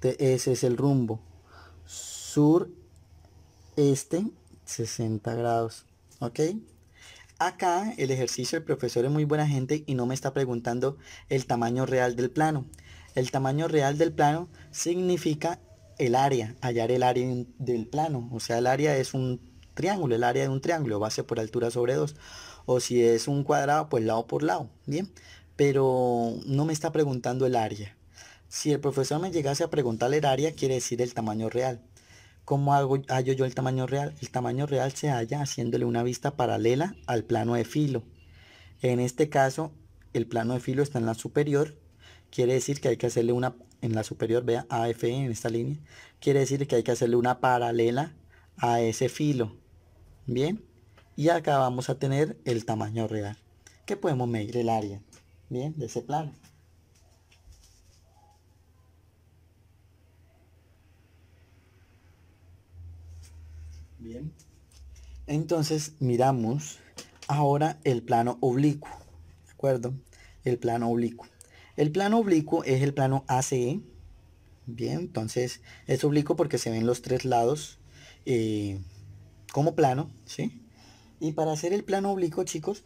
ese es el rumbo, sureste, 60 grados. ¿Ok? Acá el ejercicio el profesor es muy buena gente y no me está preguntando el tamaño real del plano. El tamaño real del plano significa el área, hallar el área del plano. O sea, el área es un triángulo, el área de un triángulo, base por altura sobre 2. O si es un cuadrado, pues lado por lado. Bien, pero no me está preguntando el área. Si el profesor me llegase a preguntar el área, quiere decir el tamaño real. ¿Cómo hago, hallo yo el tamaño real? El tamaño real se halla haciéndole una vista paralela al plano de filo. En este caso, el plano de filo está en la superior. Quiere decir que hay que hacerle una, en la superior, vea, AF e en esta línea. Quiere decir que hay que hacerle una paralela a ese filo. Bien. Y acá vamos a tener el tamaño real. Que podemos medir el área. Bien, de ese plano. Bien. Entonces miramos ahora el plano oblicuo, ¿de acuerdo? El plano oblicuo. El plano oblicuo es el plano ACE, bien, entonces es oblicuo porque se ven los tres lados eh, como plano, ¿sí? Y para hacer el plano oblicuo, chicos,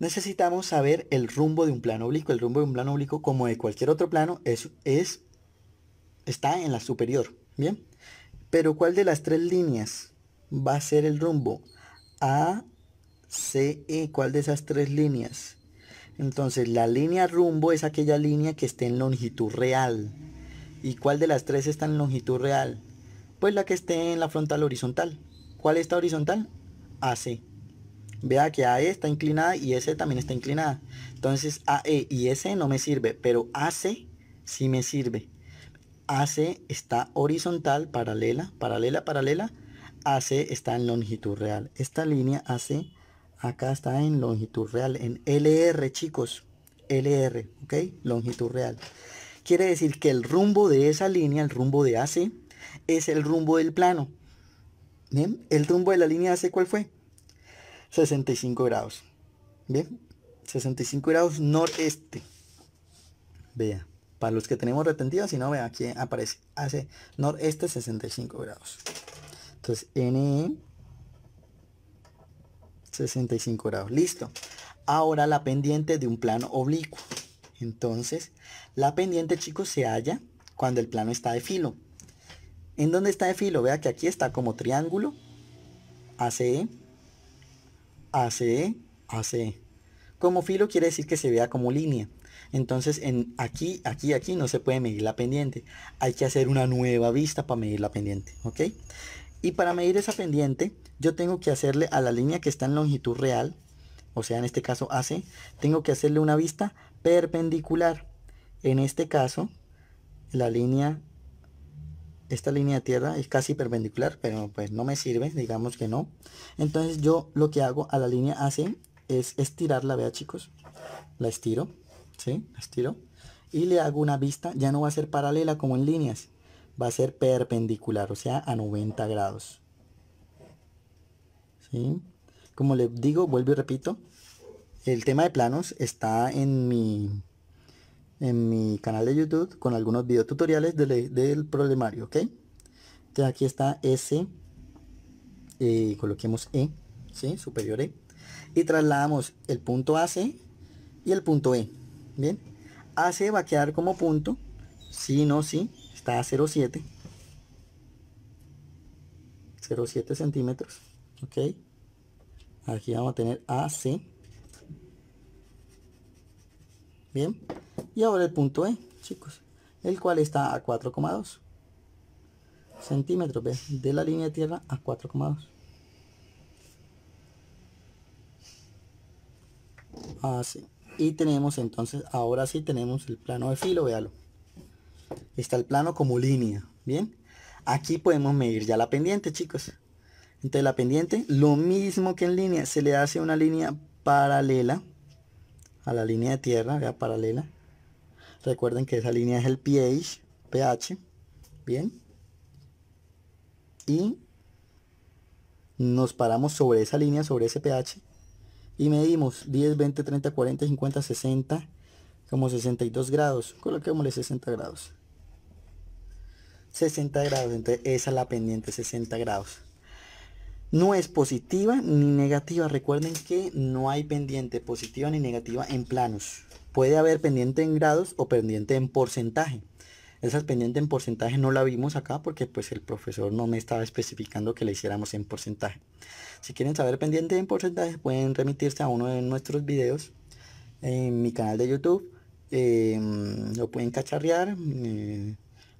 necesitamos saber el rumbo de un plano oblicuo. El rumbo de un plano oblicuo, como de cualquier otro plano, es, es está en la superior, ¿bien? Pero ¿cuál de las tres líneas va a ser el rumbo? A, C, E. ¿Cuál de esas tres líneas? Entonces, la línea rumbo es aquella línea que esté en longitud real. ¿Y cuál de las tres está en longitud real? Pues la que esté en la frontal horizontal. ¿Cuál está horizontal? AC. Vea que AE está inclinada y S e, también está inclinada. Entonces AE y S e, no me sirve, pero AC sí me sirve. AC está horizontal, paralela, paralela, paralela. AC está en longitud real. Esta línea AC acá está en longitud real, en LR, chicos. LR, ¿ok? Longitud real. Quiere decir que el rumbo de esa línea, el rumbo de AC, es el rumbo del plano. ¿Bien? El rumbo de la línea AC, ¿cuál fue? 65 grados. ¿Bien? 65 grados noreste. Vea. Para los que tenemos retentiva, si no, vean aquí aparece, hace noreste 65 grados. Entonces, NE 65 grados. Listo. Ahora la pendiente de un plano oblicuo. Entonces, la pendiente, chicos, se halla cuando el plano está de filo. ¿En dónde está de filo? Vea que aquí está como triángulo. ACE, ACE, ACE. Como filo quiere decir que se vea como línea. Entonces aquí, aquí, aquí no se puede medir la pendiente. Hay que hacer una nueva vista para medir la pendiente. ¿Ok? Y para medir esa pendiente, yo tengo que hacerle a la línea que está en longitud real, o sea, en este caso AC, tengo que hacerle una vista perpendicular. En este caso, la línea, esta línea de tierra es casi perpendicular, pero pues no me sirve, digamos que no. Entonces yo lo que hago a la línea AC es estirarla, vea chicos, la estiro ¿sí? estiro Y le hago una vista, ya no va a ser paralela como en líneas, va a ser perpendicular, o sea, a 90 grados. ¿Sí? Como le digo, vuelvo y repito, el tema de planos está en mi, en mi canal de YouTube con algunos videotutoriales del, del problemario, ¿ok? aquí está S, y eh, coloquemos E, ¿sí? Superior E. Y trasladamos el punto AC y el punto E. Bien. AC va a quedar como punto. Sí, no, sí. Está a 0,7. 0,7 centímetros. Ok. Aquí vamos a tener AC. Bien. Y ahora el punto E, chicos. El cual está a 4,2 centímetros. De la línea de tierra a 4,2. AC y tenemos entonces, ahora sí tenemos el plano de filo, véalo. Está el plano como línea, ¿bien? Aquí podemos medir ya la pendiente, chicos. Entonces la pendiente, lo mismo que en línea, se le hace una línea paralela a la línea de tierra, vea, paralela. Recuerden que esa línea es el pH, pH, ¿bien? Y nos paramos sobre esa línea, sobre ese pH, y medimos 10, 20, 30, 40, 50, 60, como 62 grados. Coloquémosle 60 grados. 60 grados, entonces esa es la pendiente, 60 grados. No es positiva ni negativa. Recuerden que no hay pendiente positiva ni negativa en planos. Puede haber pendiente en grados o pendiente en porcentaje. Esa pendientes en porcentaje no la vimos acá porque pues el profesor no me estaba especificando que la hiciéramos en porcentaje. Si quieren saber pendiente en porcentaje pueden remitirse a uno de nuestros videos en mi canal de YouTube. Em, lo pueden cacharrear. Eh,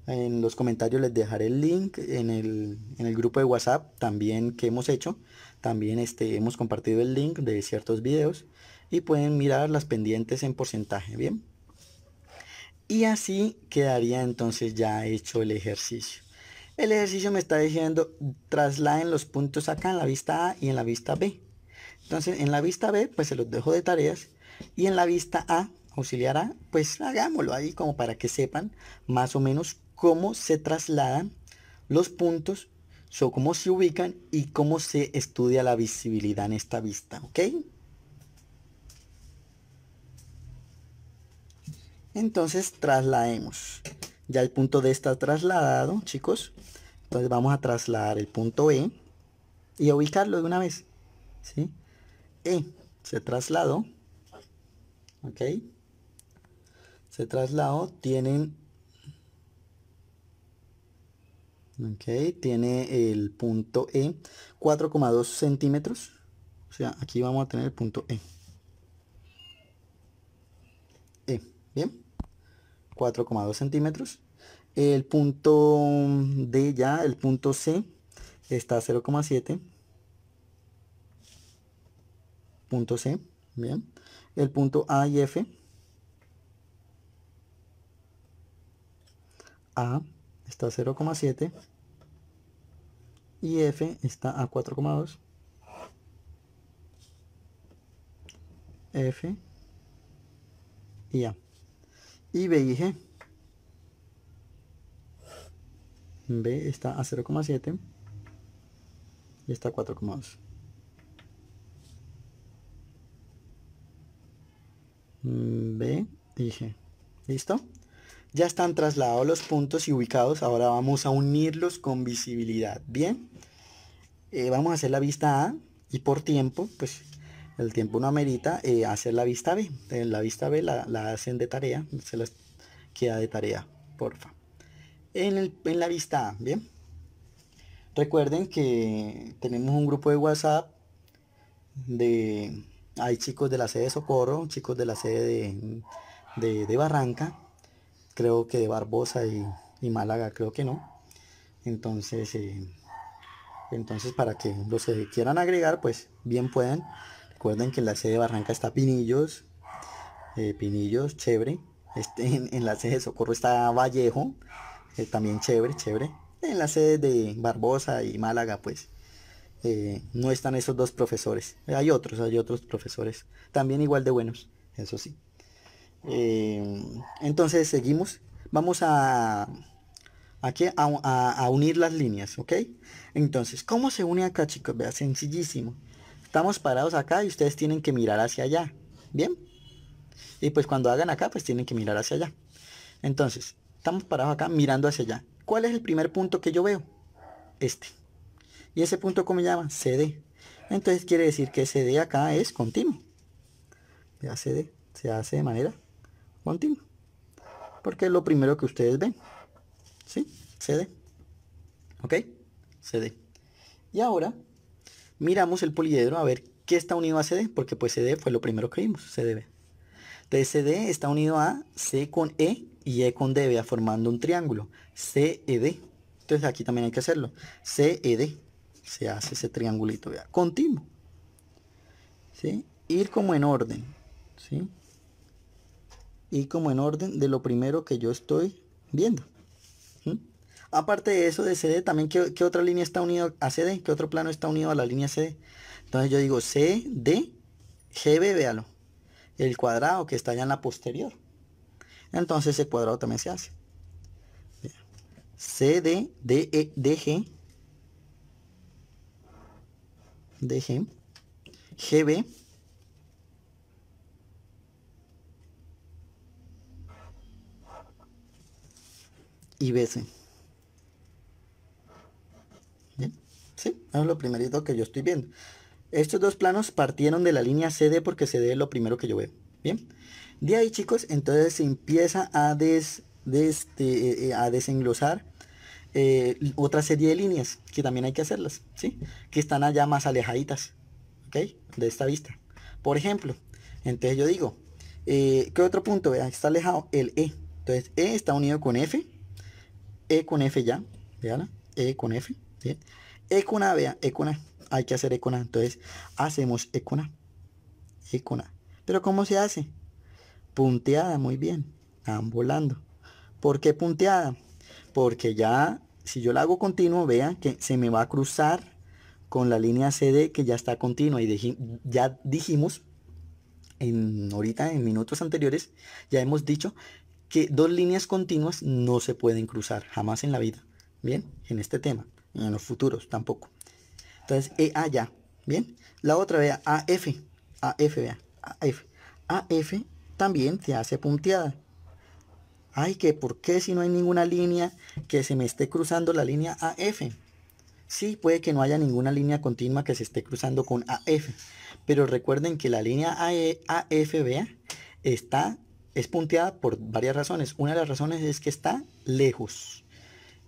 en los comentarios les dejaré el link en el, grupo de WhatsApp también que hemos hecho. También este, hemos compartido el link de ciertos videos y pueden mirar las pendientes en porcentaje. Bien. Y así quedaría entonces ya hecho el ejercicio. El ejercicio me está diciendo trasladen los puntos acá en la vista A y en la vista B. Entonces en la vista B pues se los dejo de tareas y en la vista A, auxiliar A, pues hagámoslo ahí como para que sepan más o menos cómo se trasladan los puntos, so, cómo se ubican y cómo se estudia la visibilidad en esta vista, ¿ok? Entonces traslademos. Ya el punto D está trasladado, chicos. Entonces vamos a trasladar el punto E y a ubicarlo de una vez. ¿sí? E se trasladó. ¿Ok? Se trasladó. Tienen... Ok, tiene el punto E 4,2 centímetros. O sea, aquí vamos a tener el punto E. E, ¿bien? 4,2 centímetros. El punto D ya, el punto C, está a 0,7. Punto C, bien. El punto A y F. A está a 0,7 y F está a 4,2. F y A y B y G. B está a 0,7 y está a 4,2. B y G. ¿Listo? Ya están trasladados los puntos y ubicados. Ahora vamos a unirlos con visibilidad. Bien. Eh, vamos a hacer la vista A y por tiempo, pues el tiempo no amerita eh, hacer la vista B. la vista B la, la, hacen de tarea, se las queda de tarea, porfa. En, la vista A, ¿bien? Recuerden que tenemos un grupo de WhatsApp de... Hay chicos de la sede de Socorro, chicos de la sede de, de, Barranca, creo que de Barbosa y, Málaga, creo que no. Entonces, eh, entonces para que los que quieran agregar, pues bien pueden. Recuerden que la sede de Barranca está Pinillos. Eh, Pinillos, chévere. Este, en, la sede de Socorro está Vallejo. también chévere, chévere. En la sede de Barbosa y Málaga, pues. Eh, no están esos dos profesores. Hay otros, hay otros profesores. También igual de buenos, eso sí. Eh, entonces seguimos. Vamos a a, unir las líneas, ¿ok? Entonces, ¿cómo se une acá, chicos? Vea, sencillísimo. Estamos parados acá y ustedes tienen que mirar hacia allá. ¿Bien? Y pues cuando hagan acá, pues tienen que mirar hacia allá. Entonces, estamos parados acá mirando hacia allá. ¿Cuál es el primer punto que yo veo? Este. ¿Y ese punto cómo se llama? CD. Entonces quiere decir que CD acá es continuo. Ya CD se hace de manera continua. Porque es lo primero que ustedes ven. ¿Sí? CD. ¿Ok? CD. Y ahora miramos el poliedro a ver qué está unido a CD, porque pues CD fue lo primero que vimos, CDB. Entonces CD está unido a C con E y E con D, formando un triángulo, CED. Entonces aquí también hay que hacerlo, CED. Se hace ese triangulito, vea, continuo. ¿Sí? Ir como en orden, ¿sí? Y como en orden de lo primero que yo estoy viendo. Aparte de eso de CD, también ¿qué, otra línea está unida a CD? ¿Qué otro plano está unido a la línea CD? Entonces yo digo CD GB, véalo. El cuadrado que está allá en la posterior. Entonces ese cuadrado también se hace. CD DE DG E, GB. Y BC. Sí, es lo primerito que yo estoy viendo. Estos dos planos partieron de la línea CD porque CD es lo primero que yo veo. Bien. De ahí, chicos, entonces se empieza a, eh, eh, a desenglosar eh, otra serie de líneas que también hay que hacerlas, ¿sí? Que están allá más alejaditas, ¿ok? De esta vista. Por ejemplo, entonces yo digo, ¿qué otro punto? está alejado el E. Entonces, E está unido con F, E con F ya, vean, E con F, ¿sí? Ecuna, vea, Ecuna. Hay que hacer Ecuna. Entonces, hacemos Ecuna. Ecuna. Pero ¿cómo se hace? Punteada, muy bien. Están volando. ¿Por qué punteada? Porque ya, si yo la hago continuo, vean que se me va a cruzar con la línea CD que ya está continua. Y ya dijimos, en, ahorita en minutos anteriores, ya hemos dicho que dos líneas continuas no se pueden cruzar jamás en la vida. Bien, en este tema en los futuros tampoco. Entonces, EA ya, ¿bien? La otra, vea, AF, AF, vea, AF. AF también te hace punteada. Ay, que por qué si no hay ninguna línea que se me esté cruzando la línea AF. Sí, puede que no haya ninguna línea continua que se esté cruzando con AF. Pero recuerden que la línea AF, e, vea, está, es punteada por varias razones. Una de las razones es que está lejos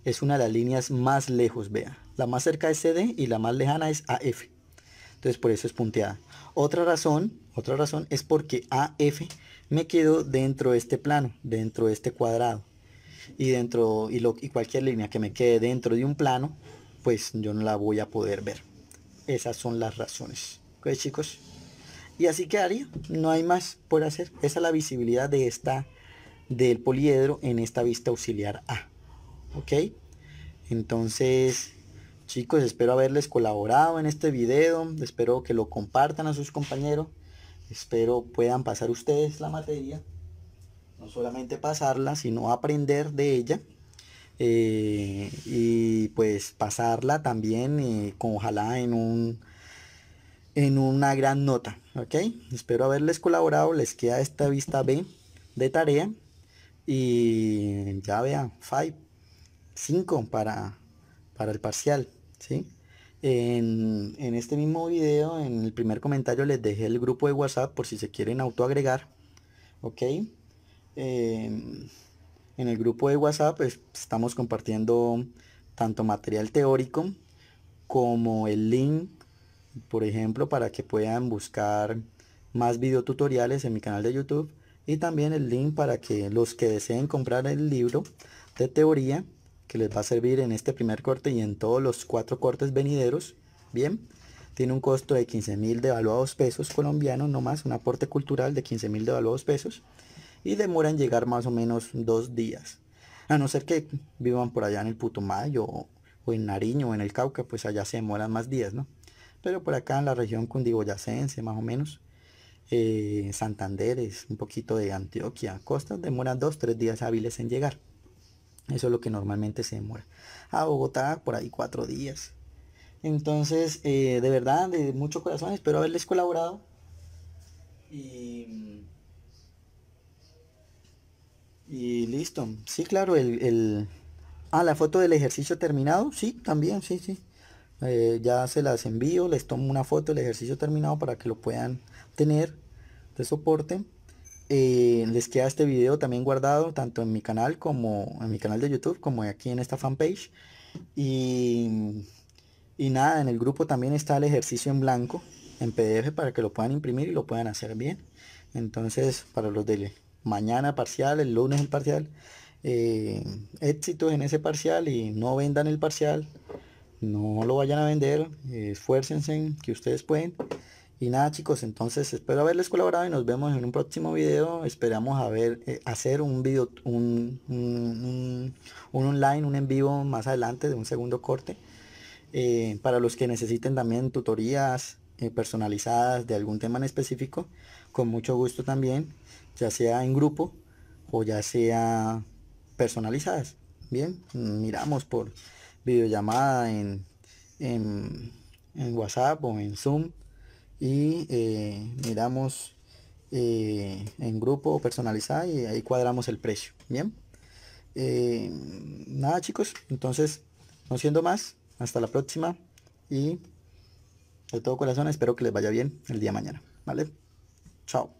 es una de las líneas más lejos, vea. La más cerca es CD y la más lejana es AF. Entonces por eso es punteada. Otra razón, otra razón es porque AF me quedó dentro de este plano, dentro de este cuadrado. Y dentro y, cualquier línea que me quede dentro de un plano, pues yo no la voy a poder ver. Esas son las razones. ¿Ok chicos? Y así quedaría. No hay más por hacer. Esa es la visibilidad de esta del poliedro en esta vista auxiliar A. ¿ok? Entonces, chicos, espero haberles colaborado en este video, espero que lo compartan a sus compañeros, espero puedan pasar ustedes la materia, no solamente pasarla, sino aprender de ella. Eh, y pues pasarla también eh, con, ojalá en un en una gran nota ok espero haberles colaborado les queda esta vista B de tarea y ya vean five 5 para, para el parcial, En, este mismo video, en el primer comentario, les dejé el grupo de WhatsApp por si se quieren autoagregar. ¿Ok? Em, en el grupo de WhatsApp estamos compartiendo tanto material teórico como el link, por ejemplo, para que puedan buscar más videotutoriales en mi canal de YouTube y también el link para que los que deseen comprar el libro de teoría que les va a servir en este primer corte y en todos los cuatro cortes venideros. Bien, tiene un costo de 15 mil devaluados pesos colombianos, no más, un aporte cultural de 15 mil devaluados pesos y demora en llegar más o menos dos días. A no ser que vivan por allá en el Putumayo o en Nariño o en el Cauca, pues allá se demoran más días, ¿no? Pero por acá en la región cundiboyacense, más o menos, eh, santander es un poquito de Antioquia, costas, demoran dos, tres días hábiles en llegar. Eso es lo que normalmente se demora. A Bogotá por ahí cuatro días. Entonces, eh, de verdad, de mucho corazón, espero haberles colaborado. Y, y listo. Sí, claro, el, Ah, la foto del ejercicio terminado. Sí, también, sí, sí. Eh, ya se las envío, les tomo una foto del ejercicio terminado para que lo puedan tener de soporte. Eh, les queda este video también guardado tanto en mi canal como en mi canal de YouTube como aquí en esta fanpage. Y, y nada, en el grupo también está el ejercicio en blanco, en PDF, para que lo puedan imprimir y lo puedan hacer bien. Entonces, para los de mañana parcial, el lunes en parcial, éxito eh, éxitos en ese parcial y no vendan el parcial, no lo vayan a vender, eh, en que ustedes pueden. Y nada chicos, entonces espero haberles colaborado y nos vemos en un próximo video. Esperamos haber, eh, hacer un video, un, online, un en vivo más adelante de un segundo corte. Eh, para los que necesiten también tutorías eh, personalizadas de algún tema en específico, con mucho gusto también, ya sea en grupo o ya sea personalizadas. Bien, miramos por videollamada en, en WhatsApp o en Zoom y eh, miramos eh, en grupo personalizada y ahí cuadramos el precio. Bien. Eh, nada chicos, entonces, no siendo más, hasta la próxima y de todo corazón espero que les vaya bien el día de mañana. ¿Vale? Chao.